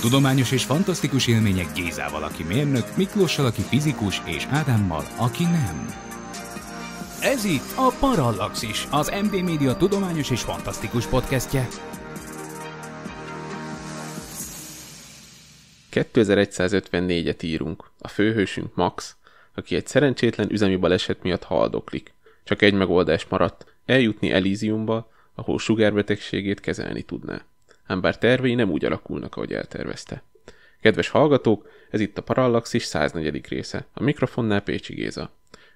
Tudományos és fantasztikus élmények Gézával, aki mérnök, Miklossal, aki fizikus, és Ádámmal, aki nem. Ez itt a Parallaxis, az MD Media tudományos és fantasztikus podcastje. 2154-et írunk. A főhősünk Max, aki egy szerencsétlen üzemi baleset miatt haldoklik. Csak egy megoldás maradt, eljutni Elysiumba, ahol sugárbetegségét kezelni tudná ám bár tervei nem úgy alakulnak, ahogy eltervezte. Kedves hallgatók, ez itt a Parallaxis 104. része. A mikrofonnál Pécsi Géza.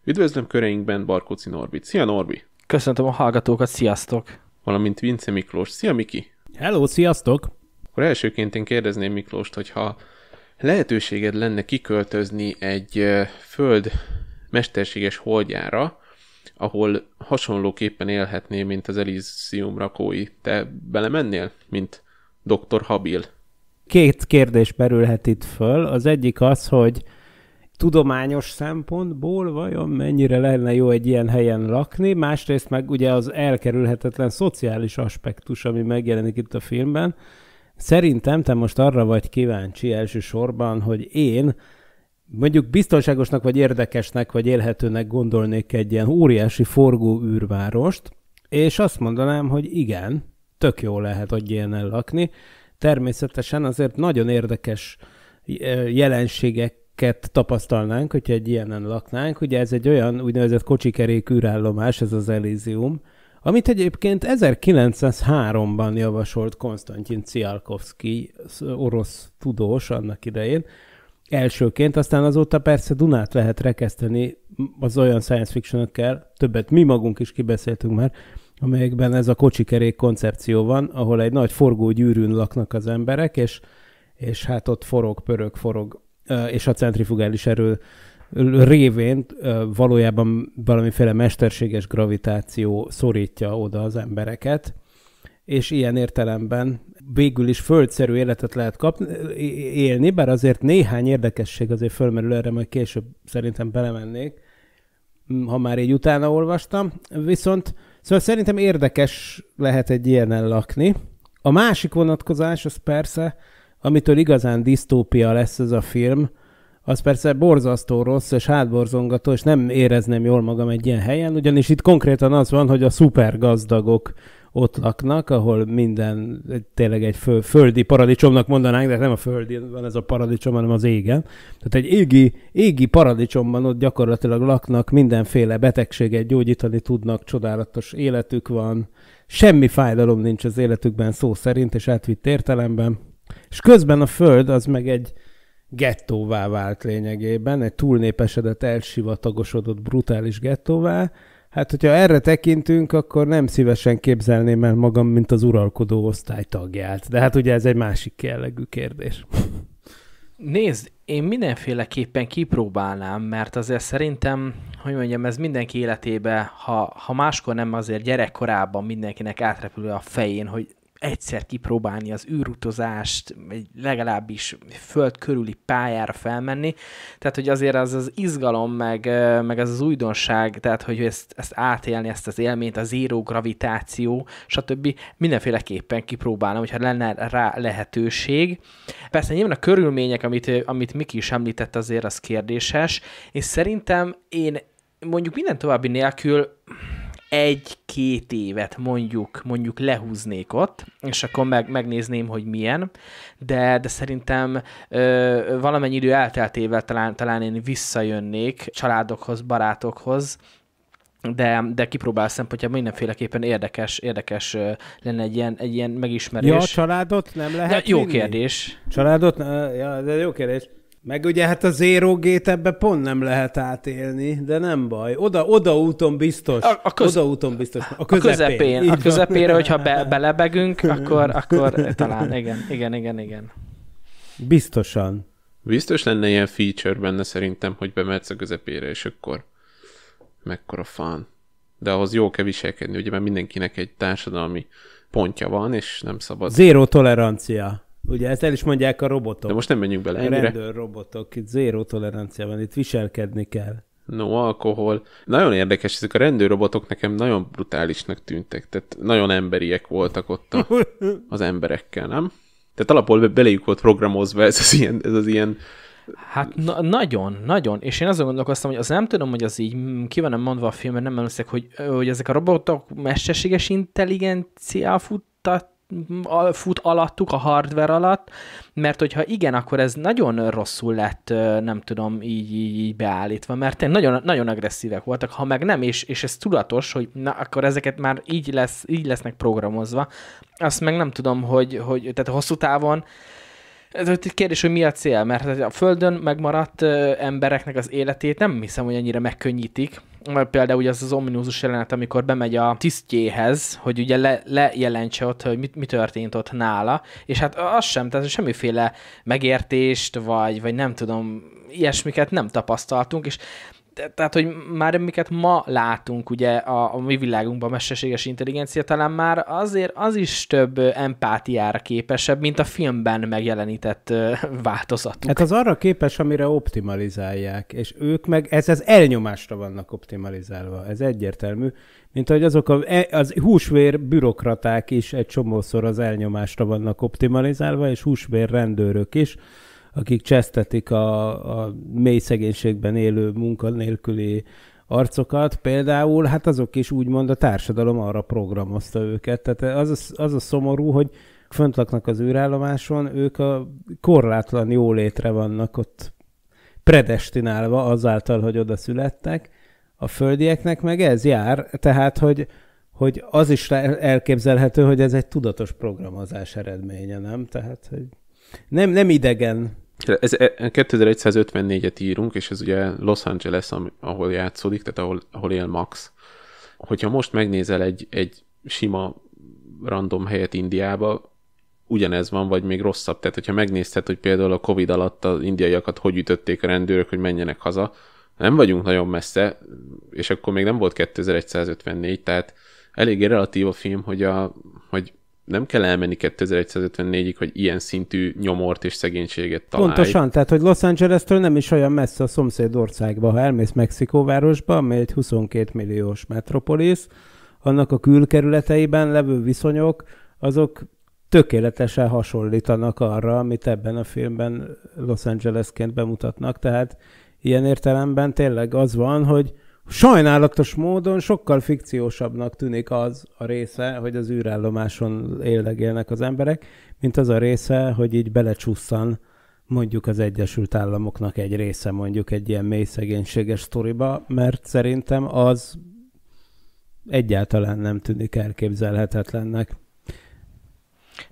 Üdvözlöm köreinkben Barkóci Norbit. Szia Norbi! Köszöntöm a hallgatókat, sziasztok! Valamint Vince Miklós. Szia Miki! Hello, sziasztok! Akkor elsőként én kérdezném Miklóst, hogyha lehetőséged lenne kiköltözni egy föld mesterséges holdjára, ahol hasonlóképpen élhetnél, mint az Elysium rakói. Te belemennél, mint Dr. Habil? Két kérdés merülhet itt föl. Az egyik az, hogy tudományos szempontból vajon mennyire lenne jó egy ilyen helyen lakni, másrészt meg ugye az elkerülhetetlen szociális aspektus, ami megjelenik itt a filmben. Szerintem te most arra vagy kíváncsi elsősorban, hogy én mondjuk biztonságosnak, vagy érdekesnek, vagy élhetőnek gondolnék egy ilyen óriási forgó űrvárost, és azt mondanám, hogy igen, tök jó lehet hogy ilyen lakni. Természetesen azért nagyon érdekes e, jelenségek tapasztalnánk, hogyha egy ilyenen laknánk. Ugye ez egy olyan úgynevezett kocsikerék űrállomás, ez az Elysium, amit egyébként 1903-ban javasolt Konstantin Cialkovszki, orosz tudós annak idején, elsőként, aztán azóta persze Dunát lehet rekeszteni az olyan science fictionökkel, többet mi magunk is kibeszéltünk már, amelyekben ez a kocsikerék koncepció van, ahol egy nagy forgó gyűrűn laknak az emberek, és, és hát ott forog, pörög, forog, és a centrifugális erő révén valójában valamiféle mesterséges gravitáció szorítja oda az embereket, és ilyen értelemben végül is földszerű életet lehet kapni, élni, bár azért néhány érdekesség azért fölmerül erre, majd később szerintem belemennék, ha már így utána olvastam. Viszont Szóval szerintem érdekes lehet egy ilyenen lakni. A másik vonatkozás az persze, amitől igazán disztópia lesz ez a film, az persze borzasztó rossz és hátborzongató, és nem érezném jól magam egy ilyen helyen, ugyanis itt konkrétan az van, hogy a szupergazdagok ott laknak, ahol minden tényleg egy föl, földi paradicsomnak mondanánk, de hát nem a földi van ez a paradicsom, hanem az égen. Tehát egy égi, égi paradicsomban ott gyakorlatilag laknak, mindenféle betegséget gyógyítani tudnak, csodálatos életük van, semmi fájdalom nincs az életükben szó szerint, és átvitt értelemben. És közben a föld az meg egy, gettóvá vált lényegében, egy túlnépesedett, elsivatagosodott, brutális gettóvá, Hát, hogyha erre tekintünk, akkor nem szívesen képzelném el magam, mint az uralkodó osztály tagját. De hát ugye ez egy másik jellegű kérdés. Nézd, én mindenféleképpen kipróbálnám, mert azért szerintem, hogy mondjam, ez mindenki életébe, ha, ha máskor nem azért gyerekkorában mindenkinek átrepülő a fején, hogy egyszer kipróbálni az űrutazást, vagy legalábbis föld körüli pályára felmenni. Tehát, hogy azért az az izgalom, meg, meg az az újdonság, tehát, hogy ezt, ezt átélni, ezt az élményt, a zéró gravitáció, stb. mindenféleképpen kipróbálom, hogyha lenne rá lehetőség. Persze nyilván a körülmények, amit, amit Miki is említett, azért az kérdéses, és szerintem én mondjuk minden további nélkül egy-két évet mondjuk, mondjuk lehúznék ott, és akkor meg, megnézném, hogy milyen, de, de szerintem ö, valamennyi idő elteltével talán, talán én visszajönnék családokhoz, barátokhoz, de, de kipróbál szempontjából mindenféleképpen érdekes, érdekes lenne egy ilyen, egy ilyen megismerés. Ja, a családot nem lehet de Jó vinni? kérdés. Családot? Ja, de jó kérdés. Meg ugye hát a Zero Gate ebbe pont nem lehet átélni, de nem baj. Oda, oda úton biztos. A, a köz... Oda úton biztos. A közepén. A közepén. A közepére, hogyha be, belebegünk, akkor, akkor talán igen, igen, igen, igen. Biztosan. Biztos lenne ilyen feature benne szerintem, hogy bemetsz a közepére, és akkor mekkora fán. De ahhoz jó kell viselkedni, ugye, mert mindenkinek egy társadalmi pontja van, és nem szabad. Zéró tolerancia. Ugye ezt el is mondják a robotok. De most nem menjünk bele ennyire. Rendőr robotok, itt zéró tolerancia van, itt viselkedni kell. No alkohol. Nagyon érdekes, ezek a rendőrrobotok nekem nagyon brutálisnak tűntek, tehát nagyon emberiek voltak ott a, az emberekkel, nem? Tehát alapból belejük volt programozva ez az ilyen, ez az ilyen Hát na- nagyon, nagyon. És én azon gondolkoztam, hogy az nem tudom, hogy az így mm, ki van mondva a filmben, nem emlékszek, hogy, hogy ezek a robotok mesterséges intelligencia futtat fut alattuk, a hardware alatt, mert hogyha igen, akkor ez nagyon rosszul lett, nem tudom, így, így, így beállítva, mert nagyon, nagyon agresszívek voltak, ha meg nem, és, és ez tudatos, hogy na, akkor ezeket már így, lesz, így lesznek programozva, azt meg nem tudom, hogy, hogy tehát hosszú távon ez egy kérdés, hogy mi a cél, mert hát a Földön megmaradt embereknek az életét nem hiszem, hogy ennyire megkönnyítik. Például ugye az az ominózus jelenet, amikor bemegy a tisztjéhez, hogy ugye le, lejelentse ott, hogy mi, mi történt ott nála, és hát az sem, tehát semmiféle megértést, vagy, vagy nem tudom, ilyesmiket nem tapasztaltunk, és tehát, hogy már amiket ma látunk ugye a, a mi világunkban, a mesterséges intelligencia talán már azért az is több empátiára képesebb, mint a filmben megjelenített változatuk. Hát az arra képes, amire optimalizálják, és ők meg ez az elnyomásra vannak optimalizálva, ez egyértelmű, mint hogy azok a, e, az húsvér bürokraták is egy csomószor az elnyomásra vannak optimalizálva, és húsvér rendőrök is, akik csesztetik a, a mély szegénységben élő munkanélküli arcokat például, hát azok is úgymond a társadalom arra programozta őket. Tehát az a, az a szomorú, hogy fönt laknak az űrállomáson, ők a korlátlan jólétre vannak ott predestinálva azáltal, hogy oda születtek. A földieknek meg ez jár, tehát hogy, hogy az is elképzelhető, hogy ez egy tudatos programozás eredménye, nem? Tehát, hogy nem, nem idegen ez 2154-et e, írunk, és ez ugye Los Angeles, ahol játszódik, tehát ahol, ahol él Max. Hogyha most megnézel egy, egy sima random helyet Indiába, ugyanez van, vagy még rosszabb. Tehát, hogyha megnézted, hogy például a Covid alatt az indiaiakat hogy ütötték a rendőrök, hogy menjenek haza, nem vagyunk nagyon messze, és akkor még nem volt 2154, tehát eléggé relatív a film, hogy a, nem kell elmenni 2154-ig, hogy ilyen szintű nyomort és szegénységet találj. Pontosan, tehát hogy Los Angeles-től nem is olyan messze a szomszéd országba. Ha elmész Mexikóvárosba, amely egy 22 milliós metropolis, annak a külkerületeiben levő viszonyok, azok tökéletesen hasonlítanak arra, amit ebben a filmben Los Angelesként bemutatnak. Tehát ilyen értelemben tényleg az van, hogy Sajnálatos módon sokkal fikciósabbnak tűnik az a része, hogy az űrállomáson élnek az emberek, mint az a része, hogy így belecsusszan mondjuk az Egyesült Államoknak egy része mondjuk egy ilyen mély szegénységes sztoriba, mert szerintem az egyáltalán nem tűnik elképzelhetetlennek.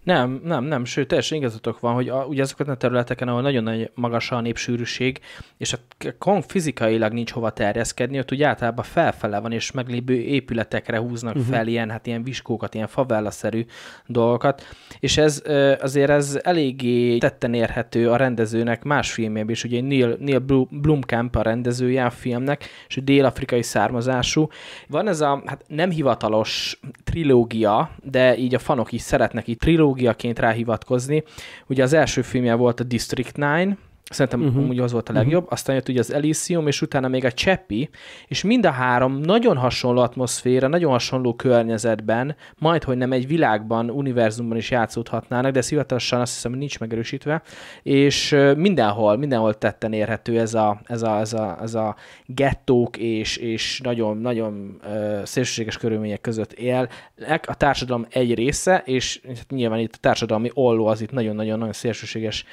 Nem, nem, nem, sőt, teljesen igazatok van, hogy a, ugye azokat a területeken, ahol nagyon nagy magas a népsűrűség, és a kong fizikailag nincs hova terjeszkedni, ott úgy általában felfele van, és meglévő épületekre húznak uh-huh. fel ilyen, hát ilyen viskókat, ilyen favellaszerű dolgokat, és ez azért ez eléggé tetten érhető a rendezőnek más filmjében is, ugye Neil, Neil Blumkamp a rendezője a filmnek, és dél-afrikai származású. Van ez a, hát nem hivatalos trilógia, de így a fanok is szeretnek itt trilógia, analógiaként ráhivatkozni. Ugye az első filmje volt a District 9, Szerintem uh-huh. Mhm. úgy az volt a mhm. legjobb. Uh-huh. Aztán jött ugye az Elysium, és utána még a Cseppi, és mind a három nagyon hasonló atmoszféra, nagyon hasonló környezetben, majd hogy nem egy világban, univerzumban is játszódhatnának, de ez hivatalosan azt hiszem, hogy nincs megerősítve, és mindenhol, mindenhol tetten érhető ez a, ez a, ez a, ez a gettók és, és nagyon, nagyon szélsőséges körülmények között él. A társadalom egy része, és hát nyilván itt a társadalmi olló az itt nagyon-nagyon-nagyon szélsőséges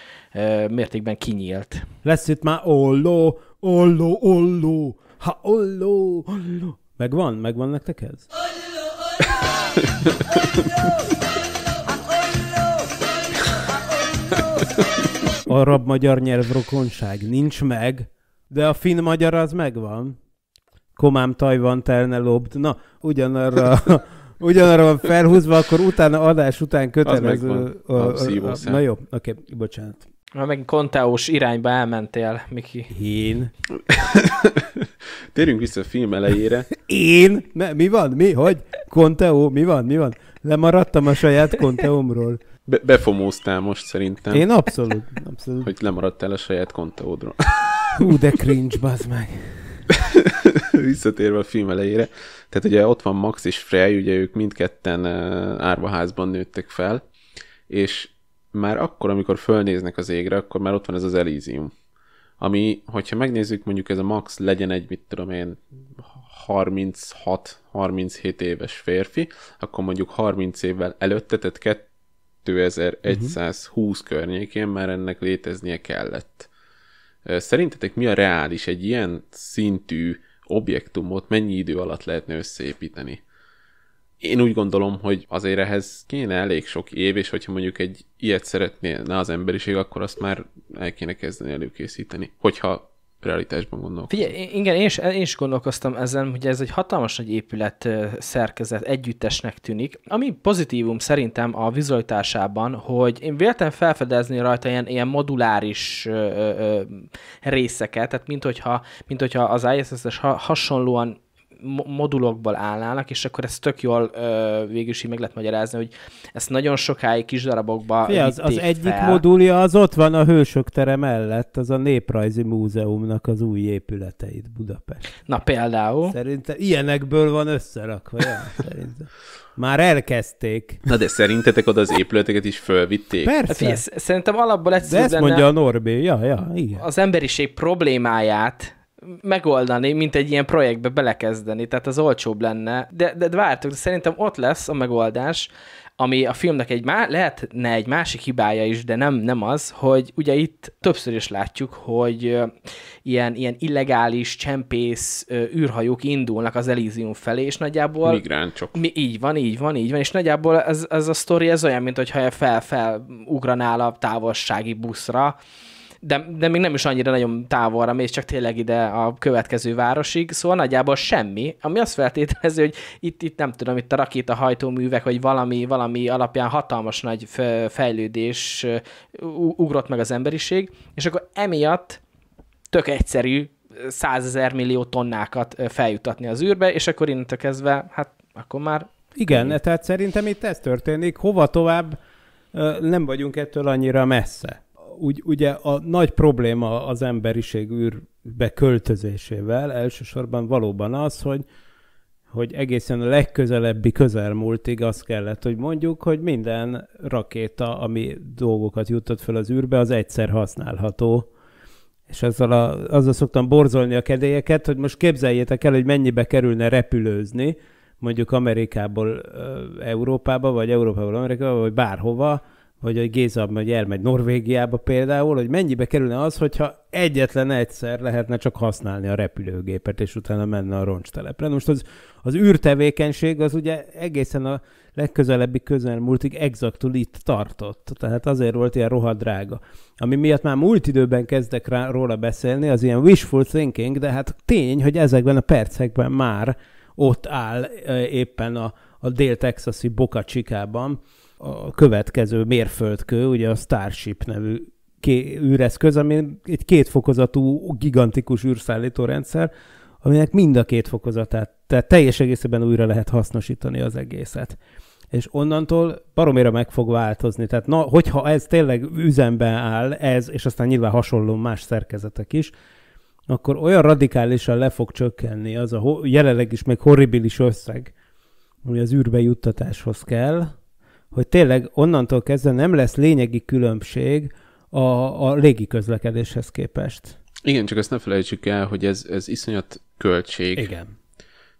mértékben kinyílt élt. Lesz itt már olló, olló, olló, ha olló, olló. Megvan? Megvan nektek ez? Olló, olló, olló, Arab magyar nyelvrokonság nincs meg, de a finn magyar az megvan. Komám taj van, telne lobd. Na, ugyanarra ugyanarra van felhúzva, akkor utána adás után kötelező. Az megvan. A, a, a, a, na jó, oké, okay, bocsánat. Már meg konteós irányba elmentél, Miki. Én? Térjünk vissza a film elejére. Én? Ne, mi van? Mi? Hogy? Konteó? Mi van? Mi van? Lemaradtam a saját konteómról. Be- befomóztál most szerintem. Én abszolút. abszolút. Hogy lemaradtál a saját konteódról. Hú, de cringe, bazd meg. Visszatérve a film elejére. Tehát ugye ott van Max és Frey, ugye ők mindketten eh, árvaházban nőttek fel, és már akkor, amikor fölnéznek az égre, akkor már ott van ez az elízium. Ami, hogyha megnézzük, mondjuk ez a max legyen egy, mit tudom én, 36-37 éves férfi, akkor mondjuk 30 évvel előtte, tehát 2120 uh-huh. környékén már ennek léteznie kellett. Szerintetek mi a reális? Egy ilyen szintű objektumot mennyi idő alatt lehetne összeépíteni? én úgy gondolom, hogy azért ehhez kéne elég sok év, és hogyha mondjuk egy ilyet szeretné, ne az emberiség, akkor azt már el kéne kezdeni előkészíteni, hogyha realitásban gondolok. Figyelj, igen, én is, én is gondolkoztam ezen, hogy ez egy hatalmas nagy épület szerkezet, együttesnek tűnik. Ami pozitívum szerintem a vizualitásában, hogy én véltem felfedezni rajta ilyen, ilyen moduláris ö, ö, részeket, tehát mint hogyha, mint hogyha az ISS-es hasonlóan modulokból állnának, és akkor ez tök jól végül is így meg lehet magyarázni, hogy ezt nagyon sokáig kis darabokba Fia, az, az fel. egyik modulja az ott van a Hősök tere mellett, az a Néprajzi Múzeumnak az új épületeit Budapest. Na például. Szerintem ilyenekből van összerakva, ja, szerintem. Már elkezdték. Na de szerintetek oda az épületeket is fölvitték? Persze. Hát, szerintem alapból egyszerűen... De ezt mondja a Norbi, ja, ja, igen. Az emberiség problémáját megoldani, mint egy ilyen projektbe belekezdeni, tehát az olcsóbb lenne. De, de, de vártok, de szerintem ott lesz a megoldás, ami a filmnek egy má, lehetne egy másik hibája is, de nem, nem az, hogy ugye itt többször is látjuk, hogy ilyen, ilyen illegális csempész űrhajók indulnak az Elysium felé, és nagyjából... Migráncsok. Mi, így van, így van, így van, és nagyjából ez, ez a sztori ez olyan, mint hogyha fel-fel ugranál a távolsági buszra, de, de még nem is annyira nagyon távolra mész, csak tényleg ide a következő városig, szóval nagyjából semmi, ami azt feltételezi, hogy itt, itt nem tudom, itt a hajtóművek, vagy valami, valami alapján hatalmas nagy fejlődés ugrott meg az emberiség, és akkor emiatt tök egyszerű százezer millió tonnákat feljutatni az űrbe, és akkor innentől kezdve, hát akkor már... Igen, tehát szerintem itt ez történik, hova tovább nem vagyunk ettől annyira messze úgy, ugye a nagy probléma az emberiség űrbe költözésével elsősorban valóban az, hogy hogy egészen a legközelebbi közelmúltig azt kellett, hogy mondjuk, hogy minden rakéta, ami dolgokat juttat fel az űrbe, az egyszer használható. És azzal, a, azzal szoktam borzolni a kedélyeket, hogy most képzeljétek el, hogy mennyibe kerülne repülőzni, mondjuk Amerikából Európába, vagy Európából Amerikába, vagy bárhova, vagy hogy Géza megy, elmegy Norvégiába például, hogy mennyibe kerülne az, hogyha egyetlen egyszer lehetne csak használni a repülőgépet, és utána menne a roncstelepre. Most az, az űrtevékenység az ugye egészen a legközelebbi közelmúltig exaktul itt tartott. Tehát azért volt ilyen rohadt drága. Ami miatt már múlt időben kezdek rá, róla beszélni, az ilyen wishful thinking, de hát tény, hogy ezekben a percekben már ott áll e, éppen a, a dél-texasi Boca Chicában, a következő mérföldkő, ugye a Starship nevű ké- űreszköz, ami egy kétfokozatú, gigantikus űrszállító rendszer, aminek mind a két fokozatát, tehát teljes egészében újra lehet hasznosítani az egészet. És onnantól baromira meg fog változni. Tehát na, hogyha ez tényleg üzemben áll, ez, és aztán nyilván hasonló más szerkezetek is, akkor olyan radikálisan le fog csökkenni az a ho- jelenleg is még horribilis összeg, ami az űrbe juttatáshoz kell, hogy tényleg onnantól kezdve nem lesz lényegi különbség a, a légi közlekedéshez képest. Igen, csak ezt ne felejtsük el, hogy ez, ez iszonyat költség. Igen.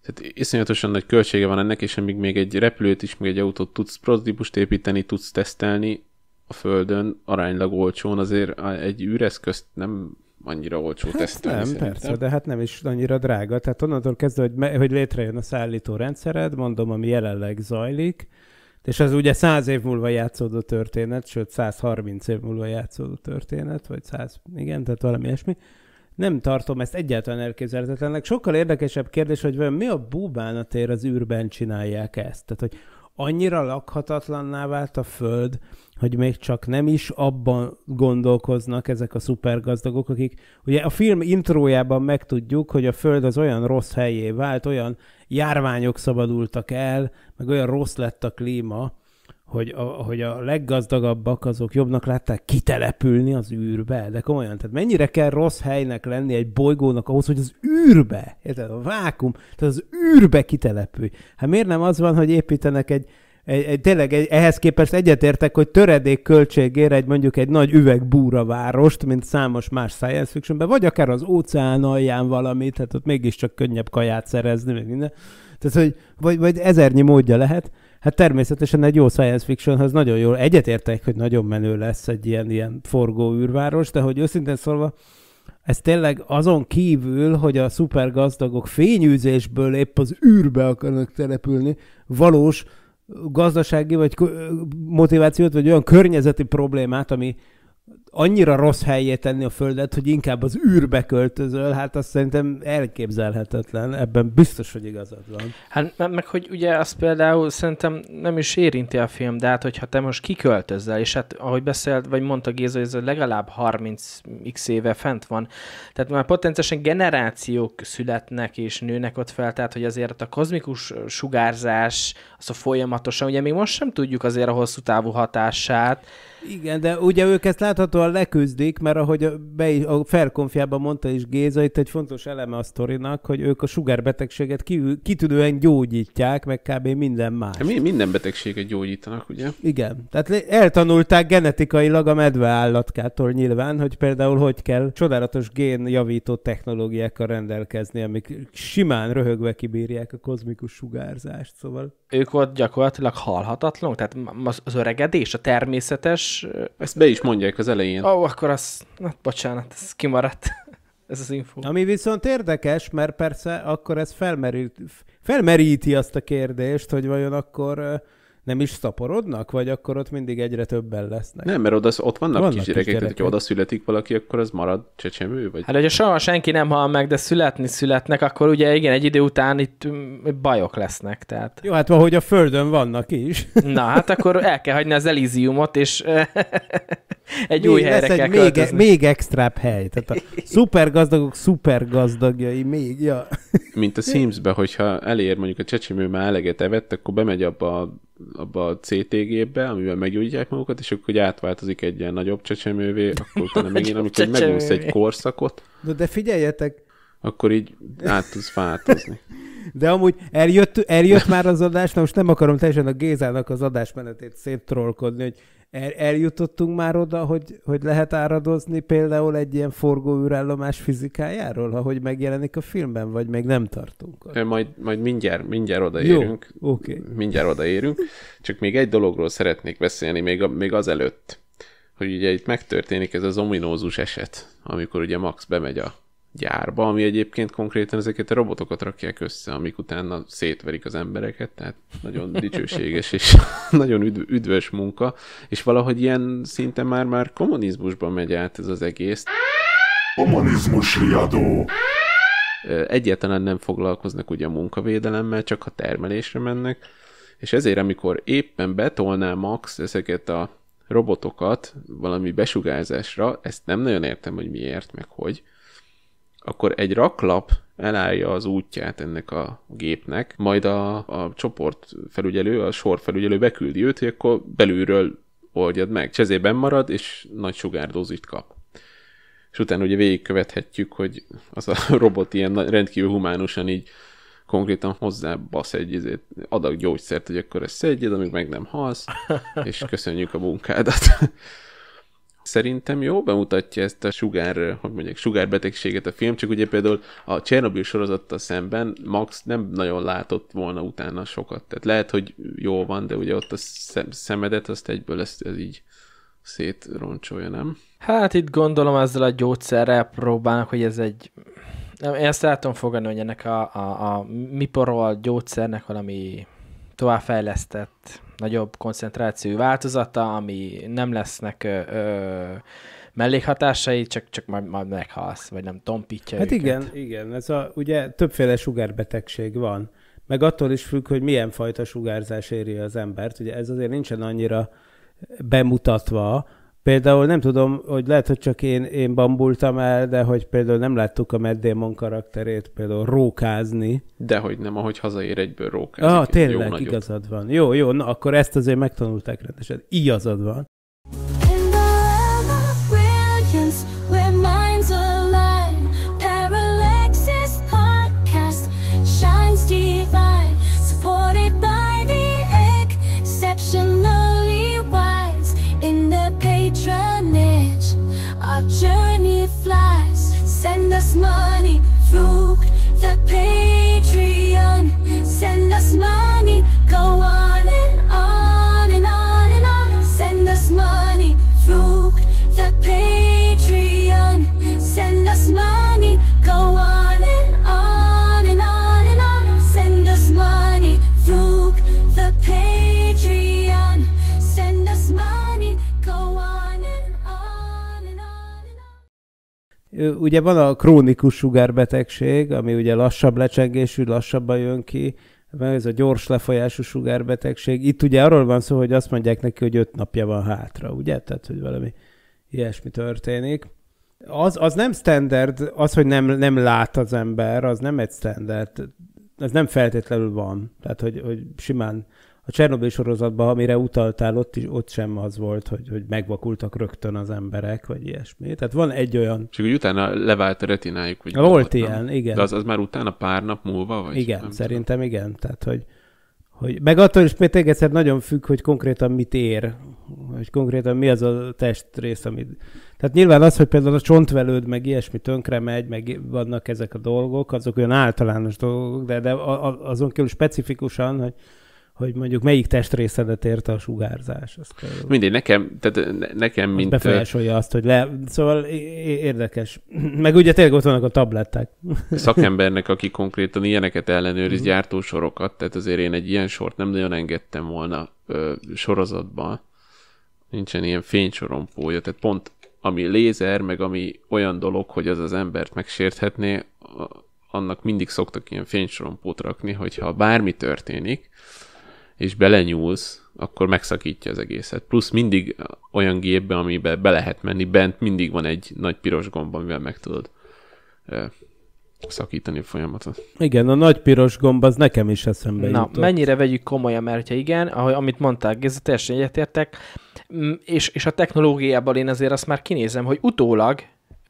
Tehát iszonyatosan nagy költsége van ennek, és amíg még egy repülőt is, még egy autót tudsz prototípust építeni, tudsz tesztelni a Földön aránylag olcsón, azért egy űreszközt nem annyira olcsó hát tesztelni. Nem, szerintem. persze, de hát nem is annyira drága. Tehát onnantól kezdve, hogy, me- hogy létrejön a szállító rendszered, mondom, ami jelenleg zajlik, és az ugye 100 év múlva játszódó történet, sőt 130 év múlva játszódó történet, vagy 100, igen, tehát valami ilyesmi. Nem tartom ezt egyáltalán elképzelhetetlennek. Sokkal érdekesebb kérdés, hogy vajon mi a búbánatér az űrben csinálják ezt? Tehát, hogy annyira lakhatatlanná vált a Föld, hogy még csak nem is abban gondolkoznak ezek a szupergazdagok, akik ugye a film intrójában megtudjuk, hogy a Föld az olyan rossz helyé vált, olyan járványok szabadultak el, meg olyan rossz lett a klíma, hogy a, hogy a leggazdagabbak azok jobbnak látták kitelepülni az űrbe. De komolyan, tehát mennyire kell rossz helynek lenni egy bolygónak ahhoz, hogy az űrbe, érted, a vákum, tehát az űrbe kitelepülj. Hát miért nem az van, hogy építenek egy egy, egy, tényleg egy, ehhez képest egyetértek, hogy töredék költségére egy mondjuk egy nagy üveg várost, mint számos más science fictionben, vagy akár az óceán alján valamit, tehát ott mégiscsak könnyebb kaját szerezni, meg minden. Tehát, hogy, vagy, vagy ezernyi módja lehet. Hát természetesen egy jó science fictionhoz nagyon jól egyetértek, hogy nagyon menő lesz egy ilyen, ilyen forgó űrváros, de hogy őszintén szólva, ez tényleg azon kívül, hogy a szupergazdagok fényűzésből épp az űrbe akarnak települni, valós gazdasági vagy motivációt, vagy olyan környezeti problémát, ami annyira rossz helyé tenni a földet, hogy inkább az űrbe költözöl, hát azt szerintem elképzelhetetlen, ebben biztos, hogy igazad van. Hát meg, meg hogy ugye azt például szerintem nem is érinti a film, de hát hogyha te most kiköltözzel, és hát ahogy beszélt, vagy mondta Géza, ez legalább 30x éve fent van, tehát már potenciálisan generációk születnek és nőnek ott fel, tehát hogy azért a kozmikus sugárzás, az a folyamatosan, ugye még most sem tudjuk azért a hosszú távú hatását. Igen, de ugye ők ezt látható szóval leküzdik, mert ahogy be a felkonfjában mondta is Géza, itt egy fontos eleme a sztorinak, hogy ők a sugárbetegséget ki, kitűnően gyógyítják, meg kb. minden más. Mi, minden betegséget gyógyítanak, ugye? Igen. Tehát eltanulták genetikailag a medve állatkától nyilván, hogy például hogy kell csodálatos génjavító technológiákkal rendelkezni, amik simán röhögve kibírják a kozmikus sugárzást. Szóval ők ott gyakorlatilag halhatatlanok? Tehát az, az öregedés, a természetes... Ezt be is mondják az elején. Ó, oh, akkor az... Na, hát, bocsánat, ez kimaradt. ez az info. Ami viszont érdekes, mert persze akkor ez felmerít, felmeríti azt a kérdést, hogy vajon akkor nem is szaporodnak, vagy akkor ott mindig egyre többen lesznek? Nem, mert oda, ott vannak, vannak kisgyerekek, kisgyerekek, tehát oda születik valaki, akkor az marad csecsemő? Vagy... Hát, hogyha soha senki nem hal meg, de születni születnek, akkor ugye igen, egy idő után itt mm, bajok lesznek. Tehát... Jó, hát hogy a Földön vannak is. Na, hát akkor el kell hagyni az elíziumot, és egy Mi, új helyre kell egy még, e, még extrább hely. Tehát a szupergazdagok szupergazdagjai még, ja. Mint a Sims-be, hogyha elér mondjuk a csecsemő már eleget evett, akkor bemegy abba a abba a CTG-be, amiben meggyógyítják magukat, és akkor hogy átváltozik egy ilyen nagyobb csecsemővé, akkor utána megint, amikor megúsz egy korszakot. De, de figyeljetek! Akkor így át tudsz változni. De amúgy eljött, eljött már az adás, na most nem akarom teljesen a Gézának az adásmenetét széttrollkodni, hogy el, eljutottunk már oda, hogy, hogy lehet áradozni például egy ilyen forgóűrállomás fizikájáról, ahogy megjelenik a filmben, vagy még nem tartunk? Ott. Majd, majd mindjárt, mindjárt odaérünk. Jó, okay. Mindjárt odaérünk. Csak még egy dologról szeretnék beszélni, még, még azelőtt, hogy ugye itt megtörténik ez az ominózus eset, amikor ugye Max bemegy a gyárba, ami egyébként konkrétan ezeket a robotokat rakják össze, amik utána szétverik az embereket, tehát nagyon dicsőséges és nagyon üdv- üdvös munka, és valahogy ilyen szinte már-már kommunizmusba megy át ez az egész. Kommunizmus riadó! Egyáltalán nem foglalkoznak ugye a munkavédelemmel, csak a termelésre mennek, és ezért amikor éppen betolná Max ezeket a robotokat valami besugárzásra, ezt nem nagyon értem, hogy miért, meg hogy, akkor egy raklap elállja az útját ennek a gépnek, majd a, a felügyelő, a felügyelő beküldi őt, hogy akkor belülről oldjad meg. Csezében marad, és nagy sugárdózit kap. És utána ugye végigkövethetjük, hogy az a robot ilyen rendkívül humánusan így konkrétan hozzá basz egy azért adag gyógyszert, hogy akkor ezt szedjed, amíg meg nem halsz, és köszönjük a munkádat szerintem jó bemutatja ezt a sugár, hogy mondjuk sugárbetegséget a film, csak ugye például a Csernobyl sorozattal szemben Max nem nagyon látott volna utána sokat. Tehát lehet, hogy jó van, de ugye ott a szemedet azt egyből ezt, ez így szétroncsolja, nem? Hát itt gondolom ezzel a gyógyszerrel próbálnak, hogy ez egy... Nem, én ezt el tudom fogadni, hogy ennek a, a, a miporol gyógyszernek valami továbbfejlesztett nagyobb koncentrációjú változata, ami nem lesznek ö, ö, mellékhatásai, csak, csak majd, majd meghalsz, vagy nem tompítja Hát őket. igen, igen, ez a, ugye többféle sugárbetegség van, meg attól is függ, hogy milyen fajta sugárzás éri az embert, ugye ez azért nincsen annyira bemutatva, Például nem tudom, hogy lehet, hogy csak én, én bambultam el, de hogy például nem láttuk a meddémon karakterét például rókázni. Dehogy nem, ahogy hazaér egyből rókázni. Ah, tényleg, igazad van. Jó, jó, na akkor ezt azért megtanulták rendesen. Igazad van. ugye van a krónikus sugárbetegség, ami ugye lassabb lecsengésű, lassabban jön ki, mert ez a gyors lefolyású sugárbetegség. Itt ugye arról van szó, hogy azt mondják neki, hogy öt napja van hátra, ugye? Tehát, hogy valami ilyesmi történik. Az, az nem standard, az, hogy nem, nem lát az ember, az nem egy standard, az nem feltétlenül van. Tehát, hogy, hogy simán a Csernobyl sorozatban, amire utaltál, ott, is, ott sem az volt, hogy, hogy megvakultak rögtön az emberek, vagy ilyesmi. Tehát van egy olyan... Csak hogy utána levált a retinájuk. Vagy volt nem? ilyen, igen. De az, az már utána pár nap múlva? Vagy igen, nem szerintem tudom. igen. Tehát, hogy, hogy meg attól is még egyszer nagyon függ, hogy konkrétan mit ér, hogy konkrétan mi az a testrész, amit... Tehát nyilván az, hogy például a csontvelőd, meg ilyesmi tönkre megy, meg vannak ezek a dolgok, azok olyan általános dolgok, de, de azon kívül specifikusan, hogy hogy mondjuk melyik testrészedet érte a sugárzás. Azt Mindig, nekem, tehát nekem, mint... Befolyásolja azt, hogy le... Szóval érdekes. Meg ugye tényleg ott vannak a tabletták. Szakembernek, aki konkrétan ilyeneket ellenőriz, mhm. gyártósorokat, tehát azért én egy ilyen sort nem nagyon engedtem volna ö, sorozatban. Nincsen ilyen fénysorompója, tehát pont ami lézer, meg ami olyan dolog, hogy az az embert megsérthetné, annak mindig szoktak ilyen fénysorompót rakni, hogyha bármi történik, és belenyúlsz, akkor megszakítja az egészet. Plusz mindig olyan gépbe, amibe be lehet menni, bent mindig van egy nagy piros gomb, amivel meg tudod szakítani a folyamatot. Igen, a nagy piros gomb az nekem is eszembe Na, jutott. mennyire vegyük komolyan, mert ha igen, ahogy, amit mondták, ez teljesen egyetértek, mm, és, és a technológiában én azért azt már kinézem, hogy utólag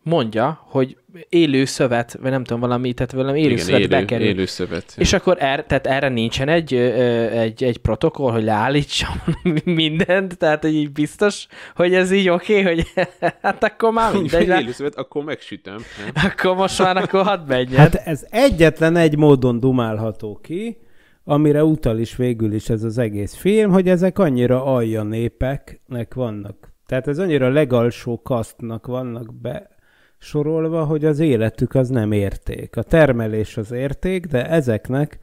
mondja, hogy élő szövet, vagy nem tudom, valami, tehát velem élő Igen, szövet élő, bekerül. Élő szövet. És akkor er, tehát erre nincsen egy, egy, egy protokoll, hogy leállítsam mindent, tehát így biztos, hogy ez így oké, okay, hogy hát akkor már mindegy. Élő szövet, akkor megsütem. Nem? Akkor most már akkor hadd menjen. Hát ez egyetlen egy módon dumálható ki, amire utal is végül is ez az egész film, hogy ezek annyira alja népeknek vannak. Tehát ez annyira legalsó kasztnak vannak be sorolva, hogy az életük az nem érték. A termelés az érték, de ezeknek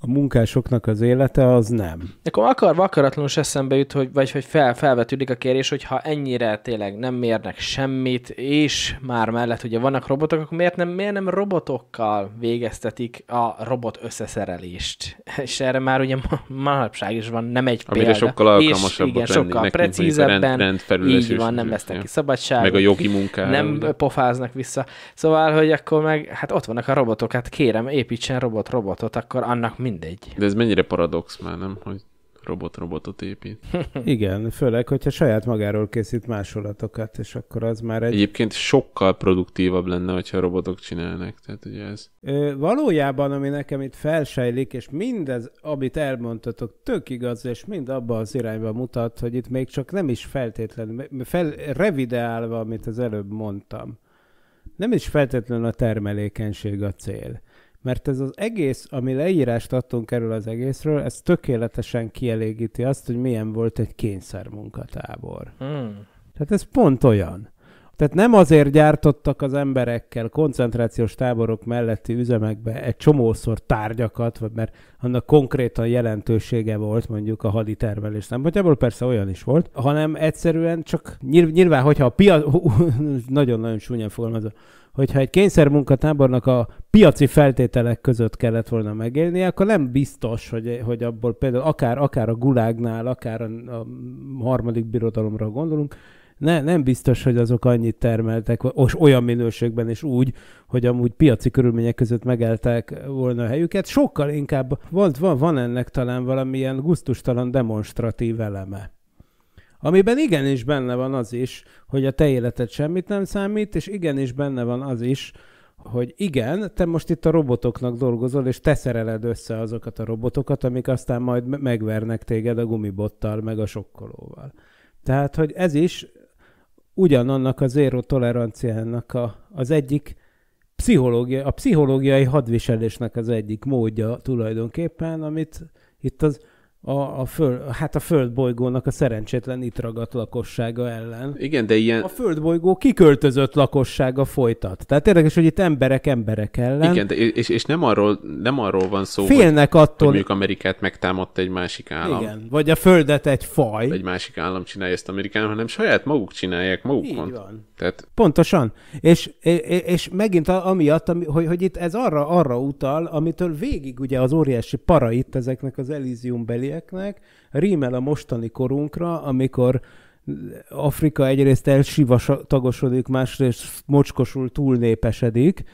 a munkásoknak az élete, az nem. Akkor akar akaratlanul is eszembe jut, hogy, vagy hogy fel, felvetődik a kérés, hogy ha ennyire tényleg nem mérnek semmit, és már mellett ugye vannak robotok, akkor miért nem, miért nem robotokkal végeztetik a robot összeszerelést? És erre már ugye manapság is van, nem egy Amire példa. sokkal alkalmasabb és, igen, sokkal precízebben, rend, rend így van, nem vesznek ki szabadságot. Meg a jogi munka Nem de. pofáznak vissza. Szóval, hogy akkor meg, hát ott vannak a robotok, hát kérem, építsen robot robotot, akkor annak mindegy. De ez mennyire paradox már, nem? Hogy robot robotot épít. Igen, főleg, hogyha saját magáról készít másolatokat, és akkor az már egy... Egyébként sokkal produktívabb lenne, hogyha robotok csinálnak, tehát ugye ez... Ö, valójában, ami nekem itt felsejlik, és mindez, amit elmondtatok, tök igaz, és mind abba az irányba mutat, hogy itt még csak nem is feltétlenül, fel, revideálva, amit az előbb mondtam, nem is feltétlenül a termelékenység a cél mert ez az egész, ami leírást adtunk erről az egészről, ez tökéletesen kielégíti azt, hogy milyen volt egy kényszermunkatábor. Hmm. Tehát ez pont olyan. Tehát nem azért gyártottak az emberekkel koncentrációs táborok melletti üzemekbe egy csomószor tárgyakat, vagy mert annak konkrétan jelentősége volt mondjuk a haditermelés szempontjából, persze olyan is volt, hanem egyszerűen csak nyilván, hogyha a piac, nagyon-nagyon súnyan fogalmazom, hogyha egy kényszermunkatábornak a piaci feltételek között kellett volna megélni, akkor nem biztos, hogy, hogy abból például akár, akár a gulágnál, akár a, a harmadik birodalomra gondolunk, ne, nem biztos, hogy azok annyit termeltek, és olyan minőségben és úgy, hogy amúgy piaci körülmények között megelték volna a helyüket. Sokkal inkább van, van, van ennek talán valamilyen guztustalan demonstratív eleme. Amiben igenis benne van az is, hogy a te életed semmit nem számít, és igenis benne van az is, hogy igen, te most itt a robotoknak dolgozol, és te szereled össze azokat a robotokat, amik aztán majd megvernek téged a gumibottal, meg a sokkolóval. Tehát, hogy ez is ugyanannak a zéró toleranciának a, az egyik pszichológia, a pszichológiai hadviselésnek az egyik módja tulajdonképpen, amit itt az a, a föl, hát a földbolygónak a szerencsétlen itt ragadt lakossága ellen. Igen, de ilyen... A földbolygó kiköltözött lakossága folytat. Tehát érdekes, hogy itt emberek emberek ellen. Igen, de és, és nem, arról, nem arról van szó, Félnek hogy, attól... hogy mondjuk Amerikát megtámadta egy másik állam. Igen, vagy a földet egy faj. Egy másik állam csinálja ezt Amerikán, hanem saját maguk csinálják magukon. Így van. Tehát... Pontosan. És, és megint amiatt, hogy, hogy itt ez arra, arra utal, amitől végig ugye az óriási para itt ezeknek az Elysium belieknek, rímel a mostani korunkra, amikor Afrika egyrészt elsivatagosodik, tagosodik, másrészt mocskosul túlnépesedik,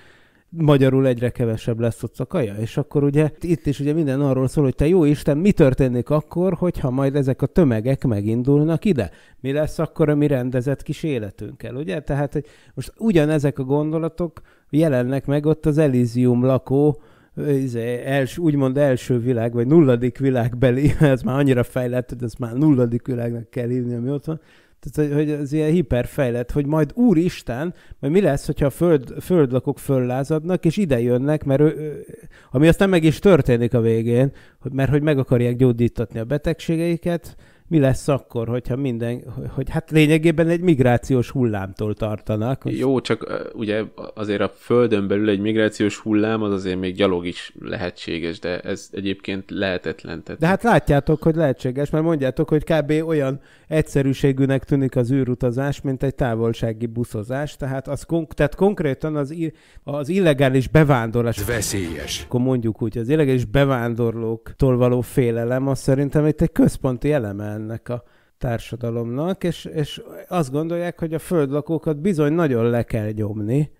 magyarul egyre kevesebb lesz ott kaja. és akkor ugye itt is ugye minden arról szól, hogy te jó Isten, mi történik akkor, hogyha majd ezek a tömegek megindulnak ide? Mi lesz akkor a mi rendezett kis életünkkel, ugye? Tehát hogy most ugyanezek a gondolatok jelennek meg ott az Elysium lakó izé, els, úgymond első világ, vagy nulladik világbeli, ez már annyira fejlett, hogy ezt már nulladik világnak kell hívni, ami ott van, tehát, hogy az ilyen hiperfejlett, hogy majd úristen, majd mi lesz, hogyha a föld, földlakok föllázadnak, és ide jönnek, mert ő, ami aztán meg is történik a végén, hogy, mert hogy meg akarják gyógyítatni a betegségeiket, mi lesz akkor, hogyha minden, hogy hát lényegében egy migrációs hullámtól tartanak. Most... Jó, csak ugye azért a földön belül egy migrációs hullám az azért még gyalog is lehetséges, de ez egyébként lehetetlen. Tehát... De hát látjátok, hogy lehetséges, mert mondjátok, hogy kb. olyan egyszerűségűnek tűnik az űrutazás, mint egy távolsági buszozás, tehát, az kon- tehát konkrétan az, i- az illegális bevándorlás. Veszélyes. Akkor mondjuk úgy, az illegális bevándorlóktól való félelem, az szerintem itt egy központi elemen ennek a társadalomnak, és, és azt gondolják, hogy a földlakókat bizony nagyon le kell nyomni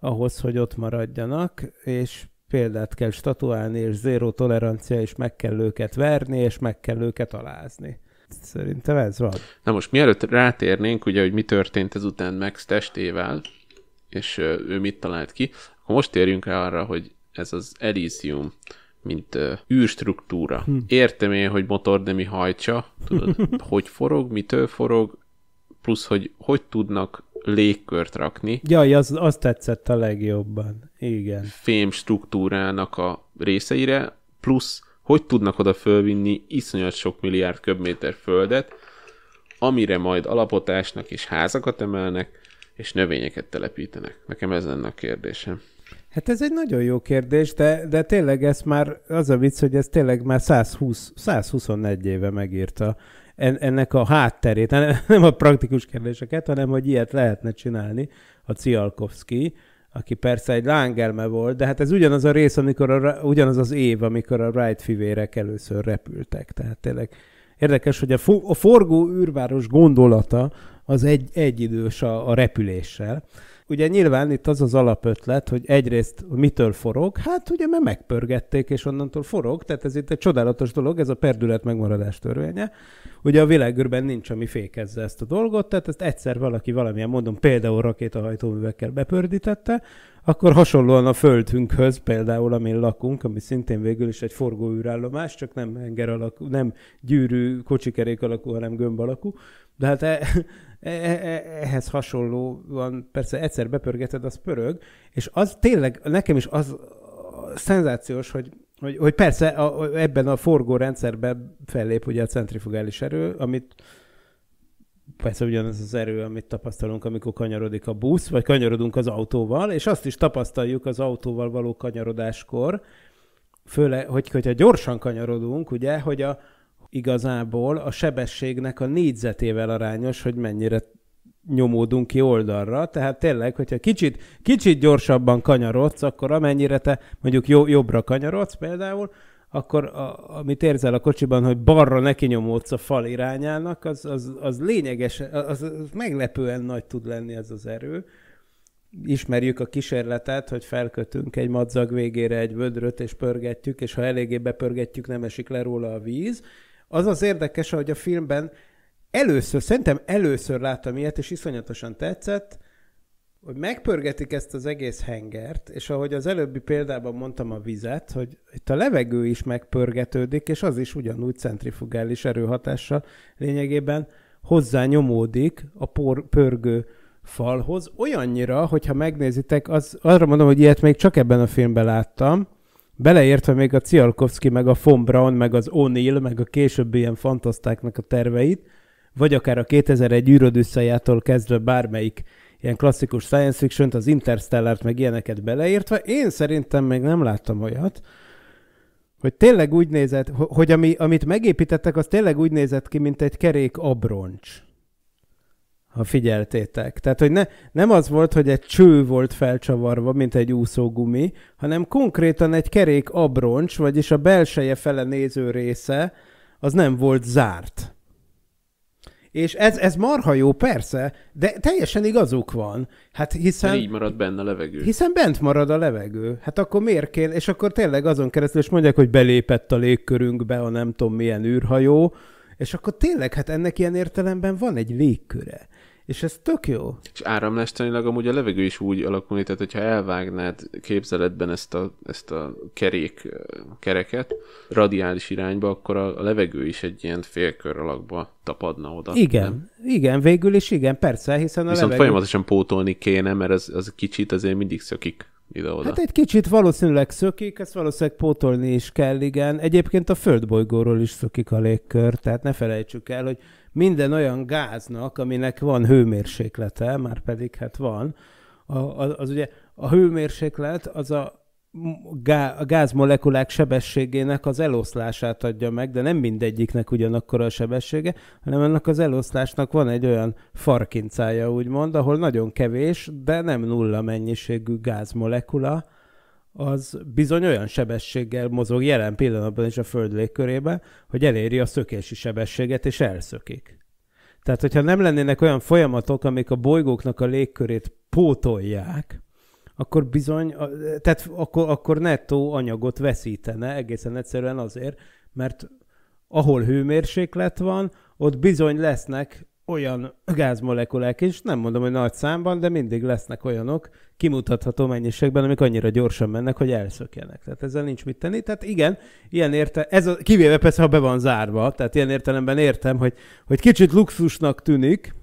ahhoz, hogy ott maradjanak, és példát kell statuálni, és zéró tolerancia, és meg kell őket verni, és meg kell őket alázni. Szerintem ez van. Na most mielőtt rátérnénk, ugye, hogy mi történt ezután Max testével, és ő mit talált ki, akkor most térjünk rá arra, hogy ez az Elysium, mint uh, űrstruktúra. Hm. Értem én, hogy motor nem hajtsa, tudod, hogy forog, mitől forog, plusz, hogy hogy tudnak légkört rakni. Jaj, az, az tetszett a legjobban. Igen. Fém struktúrának a részeire, plusz, hogy tudnak oda fölvinni iszonyat sok milliárd köbméter földet, amire majd alapotásnak és házakat emelnek, és növényeket telepítenek. Nekem ez lenne a kérdésem. Hát ez egy nagyon jó kérdés, de, de tényleg ez már, az a vicc, hogy ez tényleg már 120, 121 éve megírta en, ennek a hátterét, nem a praktikus kérdéseket, hanem hogy ilyet lehetne csinálni a Cialkovszki, aki persze egy lángelme volt, de hát ez ugyanaz a rész, amikor a, ugyanaz az év, amikor a Wright fivérek először repültek. Tehát tényleg érdekes, hogy a, fo- a forgó űrváros gondolata az egy, egyidős a, a repüléssel ugye nyilván itt az az alapötlet, hogy egyrészt mitől forog, hát ugye mert megpörgették, és onnantól forog, tehát ez itt egy csodálatos dolog, ez a perdület megmaradás törvénye. Ugye a világűrben nincs, ami fékezze ezt a dolgot, tehát ezt egyszer valaki valamilyen módon például rakétahajtóművekkel bepördítette, akkor hasonlóan a földünkhöz, például amin lakunk, ami szintén végül is egy forgóűrállomás, csak nem henger alakú, nem gyűrű kocsikerék alakú, hanem gömb alakú. De hát e, e, e, e ehhez hasonlóan persze egyszer bepörgeted, az pörög, és az tényleg nekem is az szenzációs, hogy hogy, hogy persze a, ebben a forgórendszerben fellép ugye a centrifugális erő, amit persze ugyanaz az erő, amit tapasztalunk, amikor kanyarodik a busz, vagy kanyarodunk az autóval, és azt is tapasztaljuk az autóval való kanyarodáskor, főleg, hogy, hogyha gyorsan kanyarodunk, ugye, hogy a, igazából a sebességnek a négyzetével arányos, hogy mennyire nyomódunk ki oldalra, tehát tényleg, hogyha kicsit, kicsit gyorsabban kanyarodsz, akkor amennyire te mondjuk jobbra kanyarodsz például, akkor a, amit érzel a kocsiban, hogy balra nyomódsz a fal irányának, az, az, az lényeges, az, az meglepően nagy tud lenni ez az erő. Ismerjük a kísérletet, hogy felkötünk egy madzag végére egy vödröt, és pörgetjük, és ha eléggé bepörgetjük, nem esik le róla a víz. Az az érdekes, hogy a filmben először, szerintem először láttam ilyet, és iszonyatosan tetszett, hogy megpörgetik ezt az egész hengert, és ahogy az előbbi példában mondtam a vizet, hogy itt a levegő is megpörgetődik, és az is ugyanúgy centrifugális erőhatással lényegében hozzányomódik a por, pörgő falhoz, olyannyira, hogyha megnézitek, az, arra mondom, hogy ilyet még csak ebben a filmben láttam, beleértve még a Cialkovszki, meg a von Braun, meg az O'Neill, meg a későbbi ilyen fantasztáknak a terveit, vagy akár a 2001 űröd kezdve bármelyik ilyen klasszikus science fiction az Interstellárt, meg ilyeneket beleértve, én szerintem még nem láttam olyat, hogy tényleg úgy nézett, hogy ami, amit megépítettek, az tényleg úgy nézett ki, mint egy kerék abroncs ha figyeltétek. Tehát, hogy ne, nem az volt, hogy egy cső volt felcsavarva, mint egy úszógumi, hanem konkrétan egy kerék abroncs, vagyis a belseje fele néző része, az nem volt zárt. És ez, ez marha jó, persze, de teljesen igazuk van. Hát hiszen... Mert így marad benne a levegő. Hiszen bent marad a levegő. Hát akkor miért kéne? És akkor tényleg azon keresztül is mondják, hogy belépett a légkörünkbe a nem tudom milyen űrhajó, és akkor tényleg, hát ennek ilyen értelemben van egy légköre. És ez tök jó. És áramlástanilag amúgy a levegő is úgy alakul, tehát hogyha elvágnád képzeletben ezt a, ezt a kerék, kereket radiális irányba, akkor a, a levegő is egy ilyen félkör alakba tapadna oda. Igen, nem? igen, végül is igen, persze, hiszen a Viszont levegő... folyamatosan pótolni kéne, mert az, az kicsit azért mindig szökik ide-oda. Hát egy kicsit valószínűleg szökik, ezt valószínűleg pótolni is kell, igen. Egyébként a földbolygóról is szökik a légkör, tehát ne felejtsük el, hogy minden olyan gáznak, aminek van hőmérséklete, már pedig hát van, az ugye a hőmérséklet az a a gázmolekulák sebességének az eloszlását adja meg, de nem mindegyiknek ugyanakkor a sebessége, hanem ennek az eloszlásnak van egy olyan farkincája, úgymond, ahol nagyon kevés, de nem nulla mennyiségű gázmolekula, az bizony olyan sebességgel mozog jelen pillanatban is a Föld légkörében, hogy eléri a szökési sebességet, és elszökik. Tehát, hogyha nem lennének olyan folyamatok, amik a bolygóknak a légkörét pótolják, akkor bizony, tehát akkor, akkor nettó anyagot veszítene egészen egyszerűen azért, mert ahol hőmérséklet van, ott bizony lesznek olyan gázmolekulák is, nem mondom, hogy nagy számban, de mindig lesznek olyanok, kimutatható mennyiségben, amik annyira gyorsan mennek, hogy elszökjenek. Tehát ezzel nincs mit tenni. Tehát igen, ilyen érte, ez a, kivéve persze, ha be van zárva, tehát ilyen értelemben értem, hogy, hogy kicsit luxusnak tűnik,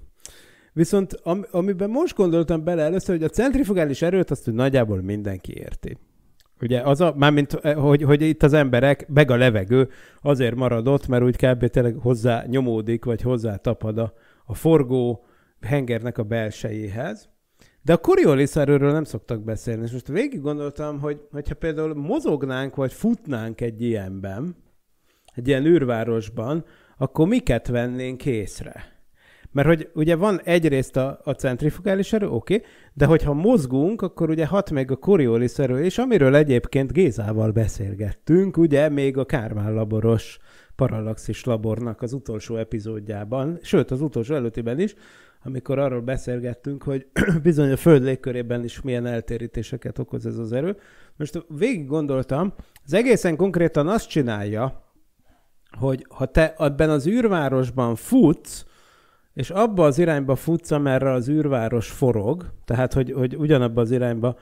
Viszont am, amiben most gondoltam bele először, hogy a centrifugális erőt azt hogy nagyjából mindenki érti. Ugye az a, mint, eh, hogy, hogy itt az emberek, meg a levegő azért maradott, mert úgy kb. tényleg hozzá nyomódik, vagy hozzá tapad a, a forgó hengernek a belsejéhez. De a Coriolis erőről nem szoktak beszélni, és most végig gondoltam, hogy hogyha például mozognánk, vagy futnánk egy ilyenben, egy ilyen űrvárosban, akkor miket vennénk észre? Mert hogy ugye van egyrészt a, a centrifugális erő, oké, okay, de hogyha mozgunk, akkor ugye hat meg a Coriolis erő, és amiről egyébként Gézával beszélgettünk, ugye még a Kármán laboros Parallaxis labornak az utolsó epizódjában, sőt az utolsó előttiben is, amikor arról beszélgettünk, hogy bizony a Föld légkörében is milyen eltérítéseket okoz ez az erő. Most végig gondoltam, az egészen konkrétan azt csinálja, hogy ha te ebben az űrvárosban futsz, és abba az irányba futsz, amerre az űrváros forog, tehát hogy, hogy ugyanabba az irányba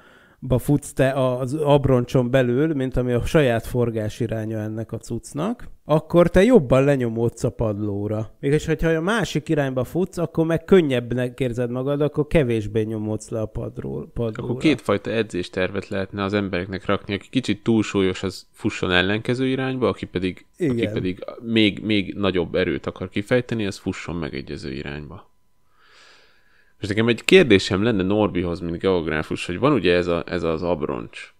ba futsz te az abroncson belül, mint ami a saját forgás iránya ennek a cuccnak, akkor te jobban lenyomódsz a padlóra. és hogyha a másik irányba futsz, akkor meg könnyebbnek érzed magad, akkor kevésbé nyomódsz le a padról, padlóra. Akkor kétfajta edzéstervet lehetne az embereknek rakni. Aki kicsit túlsúlyos, az fusson ellenkező irányba, aki pedig, Igen. aki pedig még, még nagyobb erőt akar kifejteni, az fusson megegyező irányba. És nekem egy kérdésem lenne Norbihoz, mint geográfus, hogy van ugye ez, a, ez az abroncs,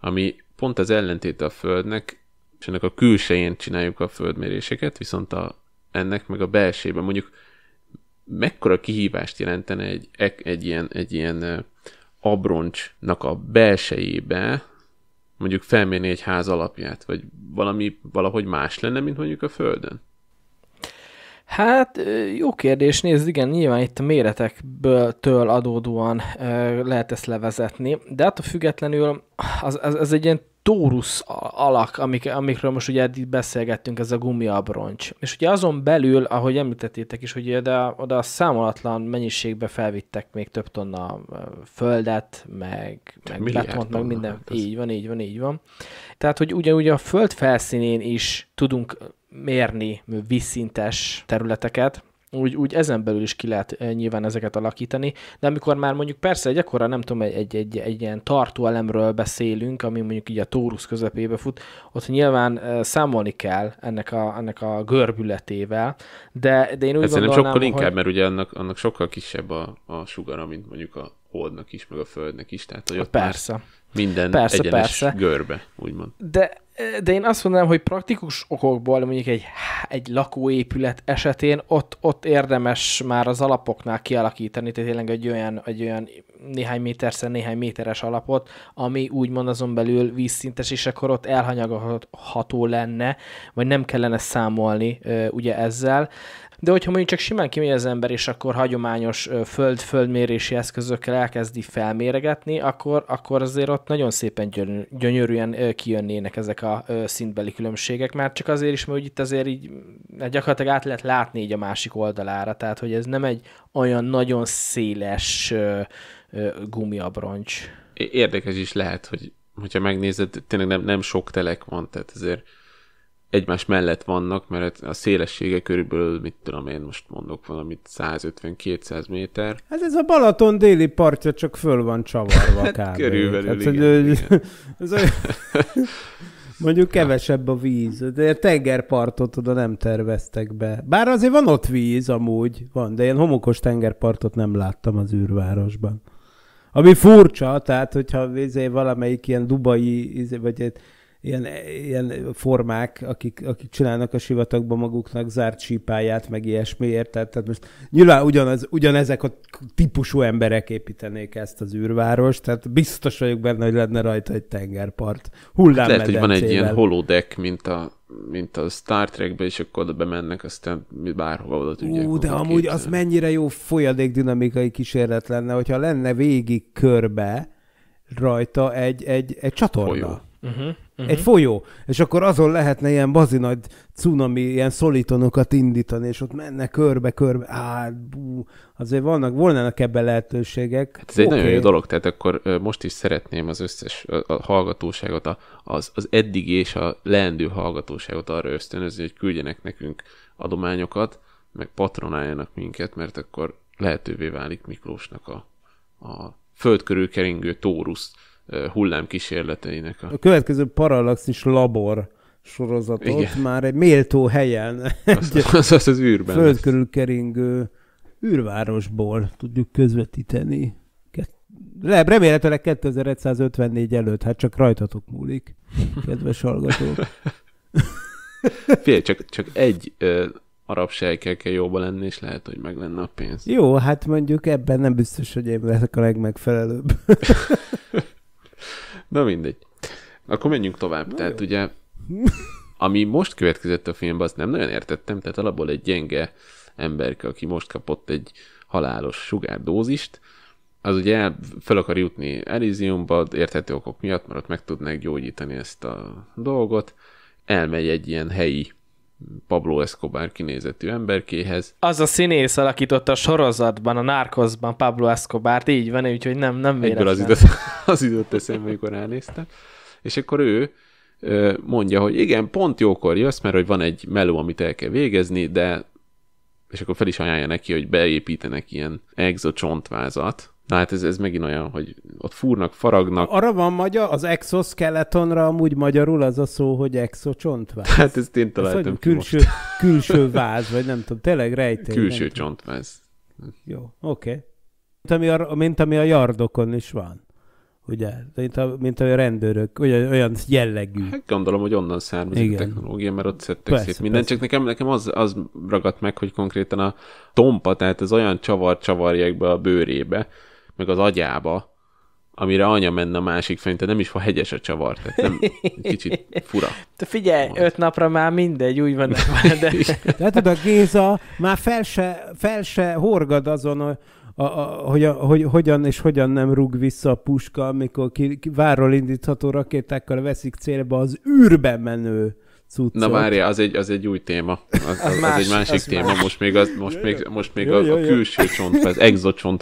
ami pont az ellentéte a Földnek, és ennek a külsején csináljuk a földméréseket, viszont a, ennek meg a belsében mondjuk mekkora kihívást jelentene egy, egy, ilyen, egy ilyen abroncsnak a belsejébe, mondjuk felmérni egy ház alapját, vagy valami valahogy más lenne, mint mondjuk a Földön? Hát jó kérdés, nézd, igen, nyilván itt a méretekből től adódóan lehet ezt levezetni, de attól függetlenül az, az, az egy ilyen tórusz alak, amik, amikről most ugye eddig beszélgettünk, ez a gumiabroncs. És ugye azon belül, ahogy említettétek is, hogy oda, oda számolatlan mennyiségbe felvittek még több tonna földet, meg, meg betont, meg minden. Hát Így van, így van, így van. Tehát, hogy ugyanúgy a föld felszínén is tudunk mérni vízszintes területeket, úgy, úgy ezen belül is ki lehet eh, nyilván ezeket alakítani, de amikor már mondjuk persze egy akkora, nem tudom, egy, egy, egy, egy ilyen tartó elemről beszélünk, ami mondjuk így a tórusz közepébe fut, ott nyilván eh, számolni kell ennek a, ennek a görbületével, de, de én úgy hát gondolnám, sokkal hogy... mert ugye annak, annak sokkal kisebb a, a sugara, mint mondjuk a holdnak is, meg a földnek is, tehát hogy ott persze. Már minden persze, egyenes persze. görbe, úgymond. De, de én azt mondanám, hogy praktikus okokból mondjuk egy, egy lakóépület esetén ott, ott érdemes már az alapoknál kialakítani, tehát tényleg egy olyan, egy olyan néhány méterszer, néhány méteres alapot, ami úgymond azon belül vízszintes, és akkor ott elhanyagolható lenne, vagy nem kellene számolni ugye ezzel de hogyha mondjuk csak simán kimegy az ember, és akkor hagyományos föld-földmérési eszközökkel elkezdi felméregetni, akkor, akkor azért ott nagyon szépen gyönyörűen kijönnének ezek a szintbeli különbségek, mert csak azért is, mert hogy itt azért így hát gyakorlatilag át lehet látni így a másik oldalára, tehát hogy ez nem egy olyan nagyon széles gumiabroncs. Érdekes is lehet, hogy hogyha megnézed, tényleg nem, nem sok telek van, tehát ezért egymás mellett vannak, mert hát a szélessége körülbelül, mit tudom én most mondok valamit, 150-200 méter. Hát ez a Balaton déli partja csak föl van csavarva hát kb. Körülbelül, hát, igen, hogy, igen. Ez olyan... Mondjuk kevesebb a víz, de a tengerpartot oda nem terveztek be. Bár azért van ott víz amúgy, van, de ilyen homokos tengerpartot nem láttam az űrvárosban. Ami furcsa, tehát hogyha izé, valamelyik ilyen dubai, izé, vagy egy ilyen, ilyen formák, akik, akik csinálnak a sivatagban maguknak zárt sípáját, meg ilyesmiért. Tehát, Tehát most nyilván ugyanaz, ugyanezek a típusú emberek építenék ezt az űrvárost, tehát biztos vagyok benne, hogy lenne rajta egy tengerpart. Hullám hát lehet, hogy van egy ilyen holodek, mint a, mint a Star Trekbe, és akkor oda bemennek, aztán bárhova oda tudják. Ú, de amúgy képzelni. az mennyire jó folyadékdinamikai kísérlet lenne, hogyha lenne végig körbe rajta egy, egy, egy csatorna. Folyó. Uh-huh. Uh-huh. Egy mhm. folyó. És akkor azon lehetne ilyen bazi nagy cunami, ilyen szolítonokat indítani, és ott menne körbe-körbe. Á, bú, azért vannak, volnának ebben lehetőségek. Hát ez okay. egy nagyon jó dolog, tehát akkor most is szeretném az összes a hallgatóságot, a, az, az eddigi és a leendő hallgatóságot arra ösztönözni, hogy küldjenek nekünk adományokat, meg patronáljanak minket, mert akkor lehetővé válik Miklósnak a, a föld körül keringő tórusz hullámkísérleteinek. A... a következő Parallaxis labor sorozatot Igen. már egy méltó helyen, azt, egy azt, azt az űrben föld körül keringő űrvárosból tudjuk közvetíteni. Le, remélhetőleg 2154 előtt, hát csak rajtatok múlik, kedves hallgatók. Fél csak, csak egy ö, arab sejkel kell jobban lenni, és lehet, hogy meg lenne a pénz. Jó, hát mondjuk ebben nem biztos, hogy én leszek a legmegfelelőbb. Na mindegy. Akkor menjünk tovább. Na Tehát jó. ugye, ami most következett a filmben, azt nem nagyon értettem, tehát alapból egy gyenge emberke, aki most kapott egy halálos sugárdózist, az ugye el, fel akar jutni Elysiumba, érthető okok miatt, mert ott meg tudnák gyógyítani ezt a dolgot, elmegy egy ilyen helyi Pablo Escobar kinézetű emberkéhez. Az a színész alakított a sorozatban, a Narcosban Pablo Escobart, így van, úgyhogy nem, nem véletlen. az időt, az időt eszembe, amikor elnéztem. És akkor ő mondja, hogy igen, pont jókor jössz, mert hogy van egy meló, amit el kell végezni, de és akkor fel is ajánlja neki, hogy beépítenek ilyen exocsontvázat, Na hát ez, ez megint olyan, hogy ott fúrnak, faragnak. Arra van magyar, az exoskeletonra amúgy magyarul az a szó, hogy exocsontváz. Hát ezt én találtam ezt, külső, most. külső váz, vagy nem tudom, tényleg rejtély. Külső csontváz. Jó, oké. Okay. Mint, mint ami a yardokon is van. Ugye? Mint, a, mint a rendőrök, ugye, olyan jellegű. Hát gondolom, hogy onnan származik Igen. a technológia, mert ott szedtek persze, szét mindent, persze. csak nekem, nekem az, az ragadt meg, hogy konkrétan a tompa, tehát ez olyan csavar csavarják be a bőrébe, meg az agyába, amire anya menne a másik fején, nem is, ha hegyes a csavar, tehát nem, kicsit fura. Te figyelj, majd. öt napra már mindegy, úgy van. De... de tudod, Géza már fel se, fel se horgad azon, a, a, a, hogy, a, hogy hogyan és hogyan nem rúg vissza a puska, amikor ki, ki váról indítható rakétákkal veszik célba az űrbe menő cuccot. Na várja, az egy, az egy új téma. Az, az, az más, egy másik az téma. Más. Most még, az, most jó, még, most még jó, a, jó, a külső csontváz, exo igen,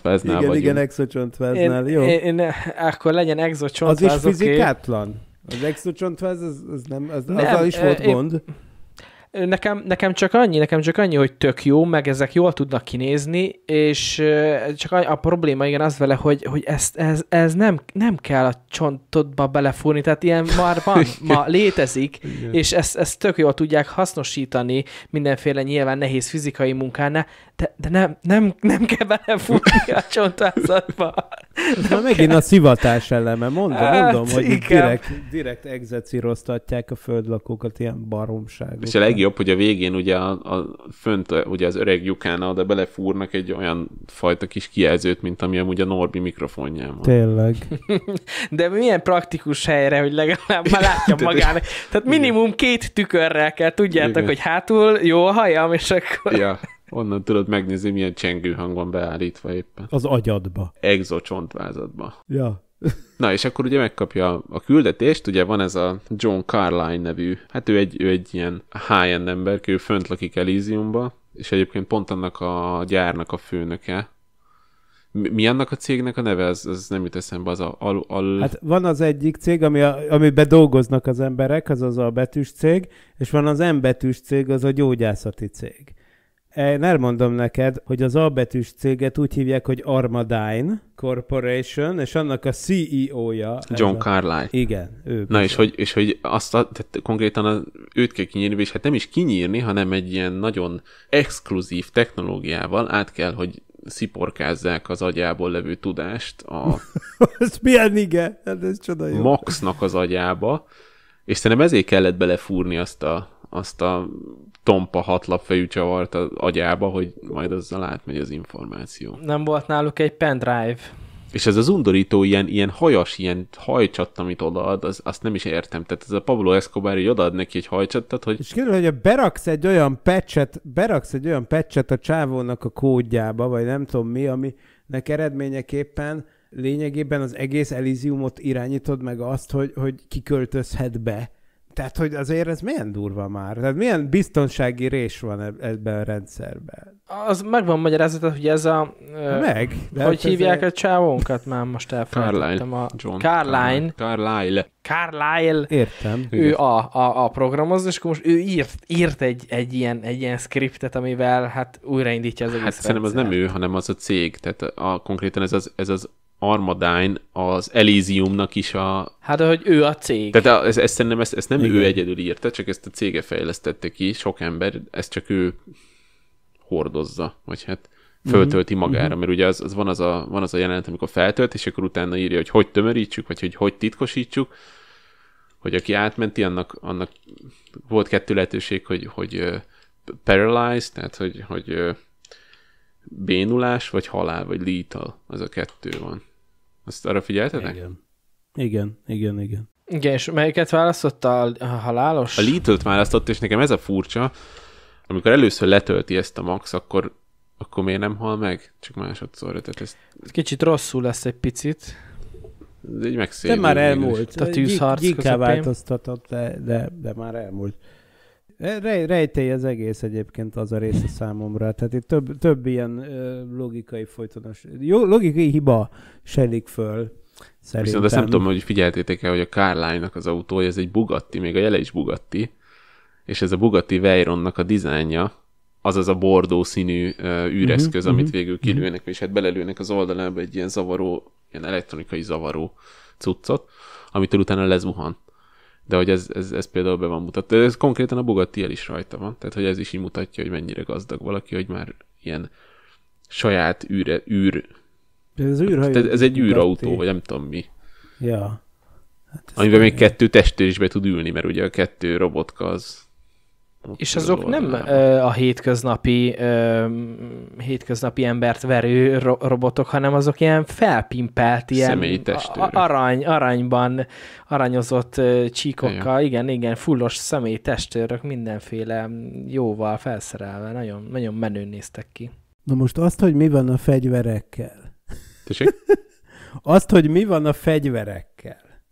vagyunk. Igen, csontváznál, jó. Én, én, akkor legyen exocsontváz, Az is fizikátlan? Okay. Az exocsontváz, az, az nem, az, nem, azzal is volt én, gond. Én, Nekem, nekem csak annyi, nekem csak annyi, hogy tök jó, meg ezek jól tudnak kinézni, és csak a probléma igen az vele, hogy, hogy ezt, ez, ez nem, nem kell a csontodba belefúrni, tehát ilyen már van, ma létezik, igen. és ezt, ezt tök jól tudják hasznosítani mindenféle nyilván nehéz fizikai munkánál, de, de nem, nem, nem kell belefúrni a csontvázatba. Na kell. megint a szivatás eleme, mondom, hát, mondom, hogy direkt, direkt egzecíroztatják a földlakókat ilyen baromságokat. leg, legjobb, hogy a végén ugye a, a fönt ugye az öreg lyukán oda belefúrnak egy olyan fajta kis kijelzőt, mint ami amúgy a Norbi mikrofonján van. Tényleg. De milyen praktikus helyre, hogy legalább már látja magának. Tehát minimum két tükörrel kell, tudjátok, Igen. hogy hátul jó a hajam, és akkor... Ja. Onnan tudod megnézni, milyen csengő hang van beállítva éppen. Az agyadba. Exocsontvázadba. Ja. Na, és akkor ugye megkapja a küldetést, ugye van ez a John Carline nevű, hát ő egy, ő egy ilyen high-end ember, ő fönt lakik Elysiumba, és egyébként pont annak a gyárnak a főnöke. Mi, mi annak a cégnek a neve? Ez, ez nem jut eszembe, az a... Al, al... Hát van az egyik cég, ami a, amiben dolgoznak az emberek, az az a betűs cég, és van az M betűs cég, az a gyógyászati cég. Én e, elmondom neked, hogy az A betűs céget úgy hívják, hogy Armadine Corporation, és annak a CEO-ja. John a... Carlyle. Igen, ő. Na és hogy, és hogy azt a, tehát konkrétan a, őt kell kinyírni, és hát nem is kinyírni, hanem egy ilyen nagyon exkluzív technológiával át kell, hogy sziporkázzák az agyából levő tudást a... ez milyen igen? Hát ez csoda jó. Maxnak az agyába, és szerintem ezért kellett belefúrni azt a, azt a tompa hatlap fejű csavart az agyába, hogy majd azzal átmegy az információ. Nem volt náluk egy pendrive. És ez az undorító ilyen, ilyen hajas, ilyen hajcsatt, amit odaad, az, azt nem is értem. Tehát ez a Pablo Escobar, hogy odaad neki egy hajcsattat, hogy... És kérdez, hogy a beraksz egy olyan pecset, beraksz egy olyan pecset a csávónak a kódjába, vagy nem tudom mi, aminek eredményeképpen lényegében az egész Elysiumot irányítod meg azt, hogy, hogy kiköltözhet be tehát hogy azért ez milyen durva már? Tehát milyen biztonsági rés van ebben a rendszerben? Az megvan magyarázata, hogy ez a... Hát meg. De hogy hát hívják a csávónkat? Már most elfelejtettem. A... John. Carline. Carlyle. Carlyle. Értem. Ő a, a, a programozó, és akkor most ő írt, írt egy, egy, ilyen, egy ilyen skriptet, amivel hát újraindítja az hát egész Hát rendszert. szerintem az nem ő, hanem az a cég. Tehát a, a konkrétan ez az, ez az Armadine az Elysiumnak is a... Hát, hogy ő a cég. Tehát ezt, ez szerintem ezt, ezt nem Igen. ő egyedül írta, csak ezt a cége fejlesztette ki, sok ember, ezt csak ő hordozza, vagy hát föltölti mm-hmm. magára, mhm. mert ugye az, az van, az a, van az a jelenet, amikor feltölt, és akkor utána írja, hogy hogy tömörítsük, vagy hogy hogy titkosítsuk, hogy aki átmenti, annak, annak volt kettő lehetőség, hogy, hogy uh, paralyzed, tehát hogy, hogy uh, bénulás, vagy halál, vagy lethal, az a kettő van. Azt arra figyeltetek? Igen. Igen, igen, igen. Igen, és melyiket választotta a halálos? A Lidl-t választott, és nekem ez a furcsa, amikor először letölti ezt a max, akkor, akkor miért nem hal meg? Csak másodszor. Tehát ez... Kicsit rosszul lesz egy picit. Így De már elmúlt. A tűzharc G- változtatott, de, de, de már elmúlt. Rej, rejtély az egész egyébként az a része számomra. Tehát itt több, több ilyen logikai folytonos, jó, logikai hiba selik föl. Szerintem. Viszont azt nem tudom, hogy figyeltétek el, hogy a Carline-nak az autója, ez egy Bugatti, még a jele is Bugatti, és ez a Bugatti Veyronnak a dizájnja, azaz a bordó színű uh, űreszköz, uh-huh, amit mhm, végül mhm. kilőnek, uh-huh. és hát belelőnek az oldalába egy ilyen zavaró, ilyen elektronikai zavaró cuccot, amitől utána lezuhan de hogy ez, ez, ez például be van mutatva. ez konkrétan a bugatti el is rajta van, tehát hogy ez is így mutatja, hogy mennyire gazdag valaki, hogy már ilyen saját űre, űr... Ez, űrhajó, tehát ez egy űrautó, vagy nem tudom mi. Ja. Hát amiben még kettő testőr is be tud ülni, mert ugye a kettő robotka az és azok nem a hétköznapi, hétköznapi embert verő robotok, hanem azok ilyen felpimpelt, ilyen arany, aranyban aranyozott csíkokkal, igen, igen, igen fullos személytestőrök, mindenféle jóval felszerelve, nagyon, nagyon menő néztek ki. Na most azt, hogy mi van a fegyverekkel. Tessék? azt, hogy mi van a fegyverek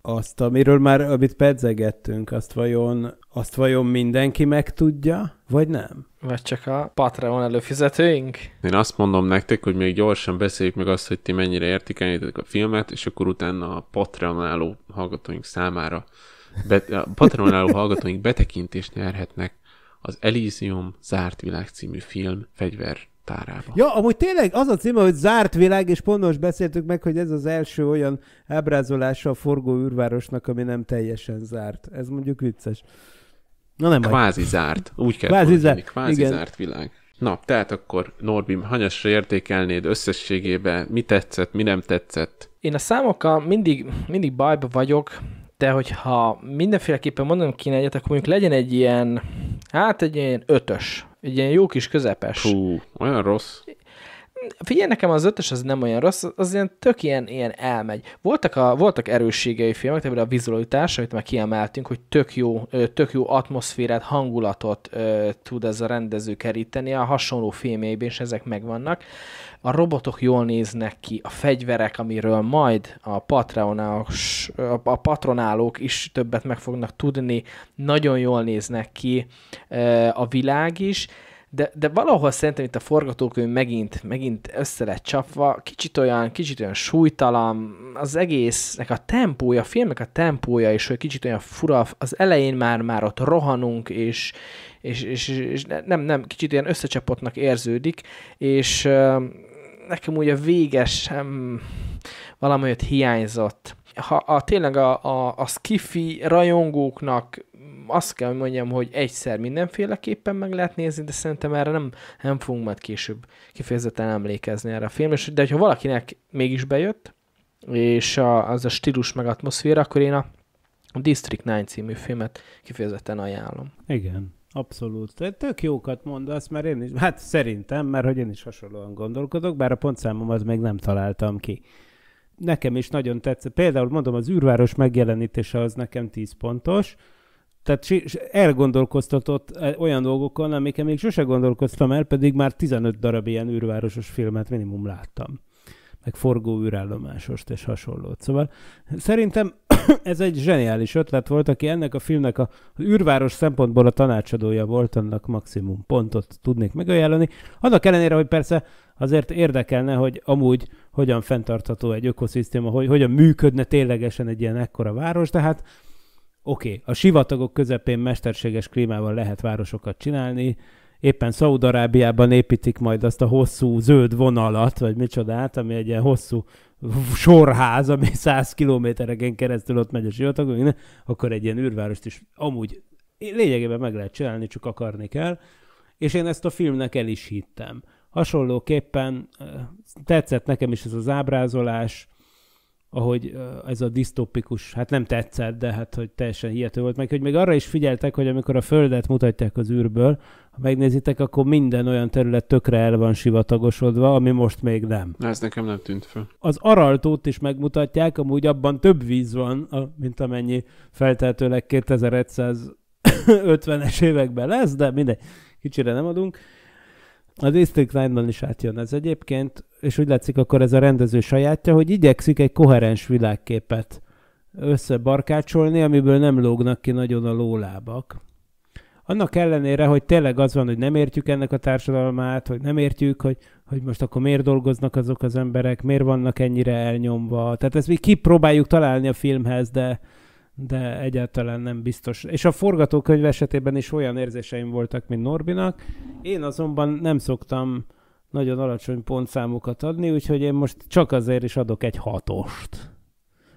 azt, amiről már, amit pedzegettünk, azt vajon, azt vajon mindenki megtudja, vagy nem? Vagy csak a Patreon előfizetőink? Én azt mondom nektek, hogy még gyorsan beszéljük meg azt, hogy ti mennyire értékelnétek a filmet, és akkor utána a Patreon álló hallgatóink számára, be, a Patreon álló hallgatóink betekintést nyerhetnek az Elysium zárt világ című film fegyver tárába. Ja, amúgy tényleg az a címe, hogy zárt világ, és pont most beszéltük meg, hogy ez az első olyan ábrázolása a forgó űrvárosnak, ami nem teljesen zárt. Ez mondjuk vicces. Na nem Kvázi majd. zárt. Úgy kell Kvázi, zárt. Kvázi Igen. zárt világ. Na, tehát akkor Norbim, hanyasra értékelnéd összességében, mi tetszett, mi nem tetszett? Én a számokkal mindig, mindig bajba vagyok, de hogyha mindenféleképpen mondom kéne egyet, akkor mondjuk legyen egy ilyen, hát egy ilyen ötös egy ilyen jó kis közepes. Hú, olyan rossz. Figyelj, nekem az ötös az nem olyan rossz, az ilyen tök ilyen, ilyen elmegy. Voltak, a, voltak erősségei filmek, tehát a vizualitás, amit már kiemeltünk, hogy tök jó, tök jó atmoszférát, hangulatot tud ez a rendező keríteni, a hasonló filmjeiben is ezek megvannak a robotok jól néznek ki, a fegyverek, amiről majd a, a patronálók is többet meg fognak tudni, nagyon jól néznek ki e, a világ is, de, de valahol szerintem itt a forgatókönyv megint, megint össze lett csapva, kicsit olyan, kicsit olyan súlytalan, az egésznek a tempója, a filmnek a tempója is, hogy kicsit olyan fura, az elején már, már ott rohanunk, és, és, és, és nem, nem, kicsit ilyen összecsapottnak érződik, és nekem úgy a vége sem valamelyiket hiányzott. Ha a, tényleg a, a, a skifi rajongóknak azt kell, hogy mondjam, hogy egyszer mindenféleképpen meg lehet nézni, de szerintem erre nem, nem fogunk majd később kifejezetten emlékezni erre a filmre. De ha valakinek mégis bejött, és a, az a stílus meg atmoszféra, akkor én a District 9 című filmet kifejezetten ajánlom. Igen. Abszolút. Te tök jókat mondasz, mert én is, hát szerintem, mert hogy én is hasonlóan gondolkodok, bár a pontszámom az még nem találtam ki. Nekem is nagyon tetszett. Például mondom, az űrváros megjelenítése az nekem 10 pontos, tehát elgondolkoztatott eh, olyan dolgokon, amiket még sose gondolkoztam el, pedig már 15 darab ilyen űrvárosos filmet minimum láttam meg forgó űrállomásost és hasonlót. Szóval szerintem ez egy zseniális ötlet volt, aki ennek a filmnek a, az űrváros szempontból a tanácsadója volt, annak maximum pontot tudnék megajánlani. Annak ellenére, hogy persze azért érdekelne, hogy amúgy hogyan fenntartható egy ökoszisztéma, hogy hogyan működne ténylegesen egy ilyen ekkora város, de hát oké, okay, a sivatagok közepén mesterséges klímával lehet városokat csinálni, éppen Szaúd-Arábiában építik majd azt a hosszú zöld vonalat, vagy micsodát, ami egy ilyen hosszú sorház, ami 100 kilométereken keresztül ott megy a sivatagokon, akkor egy ilyen űrvárost is amúgy lényegében meg lehet csinálni, csak akarni kell. És én ezt a filmnek el is hittem. Hasonlóképpen eh, tetszett nekem is ez az ábrázolás, ahogy ez a disztópikus, hát nem tetszett, de hát hogy teljesen hihető volt meg, hogy még arra is figyeltek, hogy amikor a Földet mutatják az űrből, ha megnézitek, akkor minden olyan terület tökre el van sivatagosodva, ami most még nem. Ez nekem nem tűnt föl. Az Araltót is megmutatják, amúgy abban több víz van, mint amennyi feltehetőleg 2150-es években lesz, de mindegy, kicsire nem adunk. A District 9-ban is átjön ez egyébként, és úgy látszik akkor ez a rendező sajátja, hogy igyekszik egy koherens világképet összebarkácsolni, amiből nem lógnak ki nagyon a lólábak. Annak ellenére, hogy tényleg az van, hogy nem értjük ennek a társadalmát, hogy nem értjük, hogy, hogy most akkor miért dolgoznak azok az emberek, miért vannak ennyire elnyomva. Tehát ezt mi kipróbáljuk találni a filmhez, de, de egyáltalán nem biztos. És a forgatókönyv esetében is olyan érzéseim voltak, mint Norbinak. Én azonban nem szoktam nagyon alacsony pontszámokat adni, úgyhogy én most csak azért is adok egy hatost.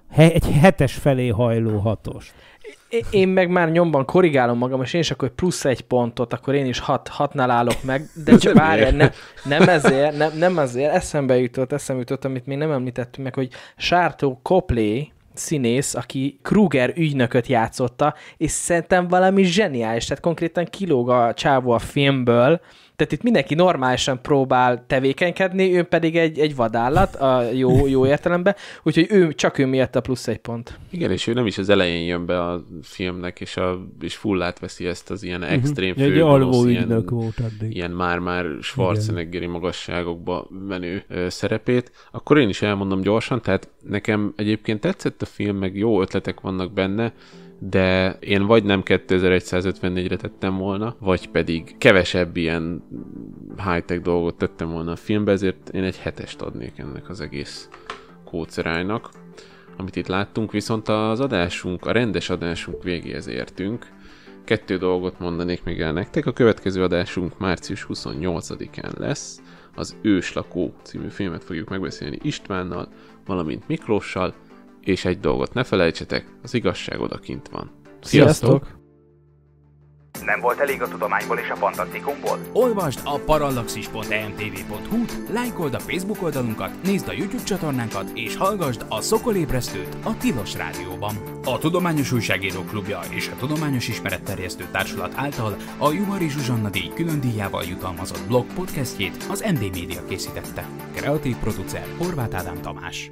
He- egy hetes felé hajló hatost. Én meg már nyomban korrigálom magam, és én is akkor plusz egy pontot, akkor én is hat, hatnál állok meg, de csak várj, ne, nem ezért, nem, nem ezért, eszembe jutott, eszembe jutott, amit még nem említettünk meg, hogy Sártó Koplé, színész, aki Kruger ügynököt játszotta, és szerintem valami zseniális, tehát konkrétan kilóg a csávó a filmből, tehát itt mindenki normálisan próbál tevékenykedni, ő pedig egy, egy vadállat a jó, jó értelemben, úgyhogy ő, csak ő miatt a plusz egy pont. Igen, és ő nem is az elején jön be a filmnek, és, a, és full átveszi ezt az ilyen mhm. extrém uh-huh. főgonosz, ilyen, volt addig. ilyen már-már Schwarzeneggeri magasságokba menő ö, szerepét. Akkor én is elmondom gyorsan, tehát nekem egyébként tetszett a film, meg jó ötletek vannak benne, de én vagy nem 2154-re tettem volna, vagy pedig kevesebb ilyen high-tech dolgot tettem volna a filmbe, ezért én egy hetest adnék ennek az egész kócerájnak amit itt láttunk, viszont az adásunk, a rendes adásunk végéhez értünk. Kettő dolgot mondanék még el nektek, a következő adásunk március 28-án lesz, az Őslakó című filmet fogjuk megbeszélni Istvánnal, valamint Miklóssal, és egy dolgot ne felejtsetek, az igazság odakint van. Sziasztok! Sziasztok! Nem volt elég a tudományból és a fantasztikumból? Olvasd a parallaxis.emtv.hu, lájkold a Facebook oldalunkat, nézd a YouTube csatornánkat és hallgassd a Szokolébresztőt a Tilos Rádióban. A Tudományos Újságíró Klubja és a Tudományos Ismeretterjesztő Társulat által a Juhari Zsuzsanna díj külön díjával jutalmazott blog podcastjét az MD Media készítette. Kreatív producer Horváth Ádám Tamás.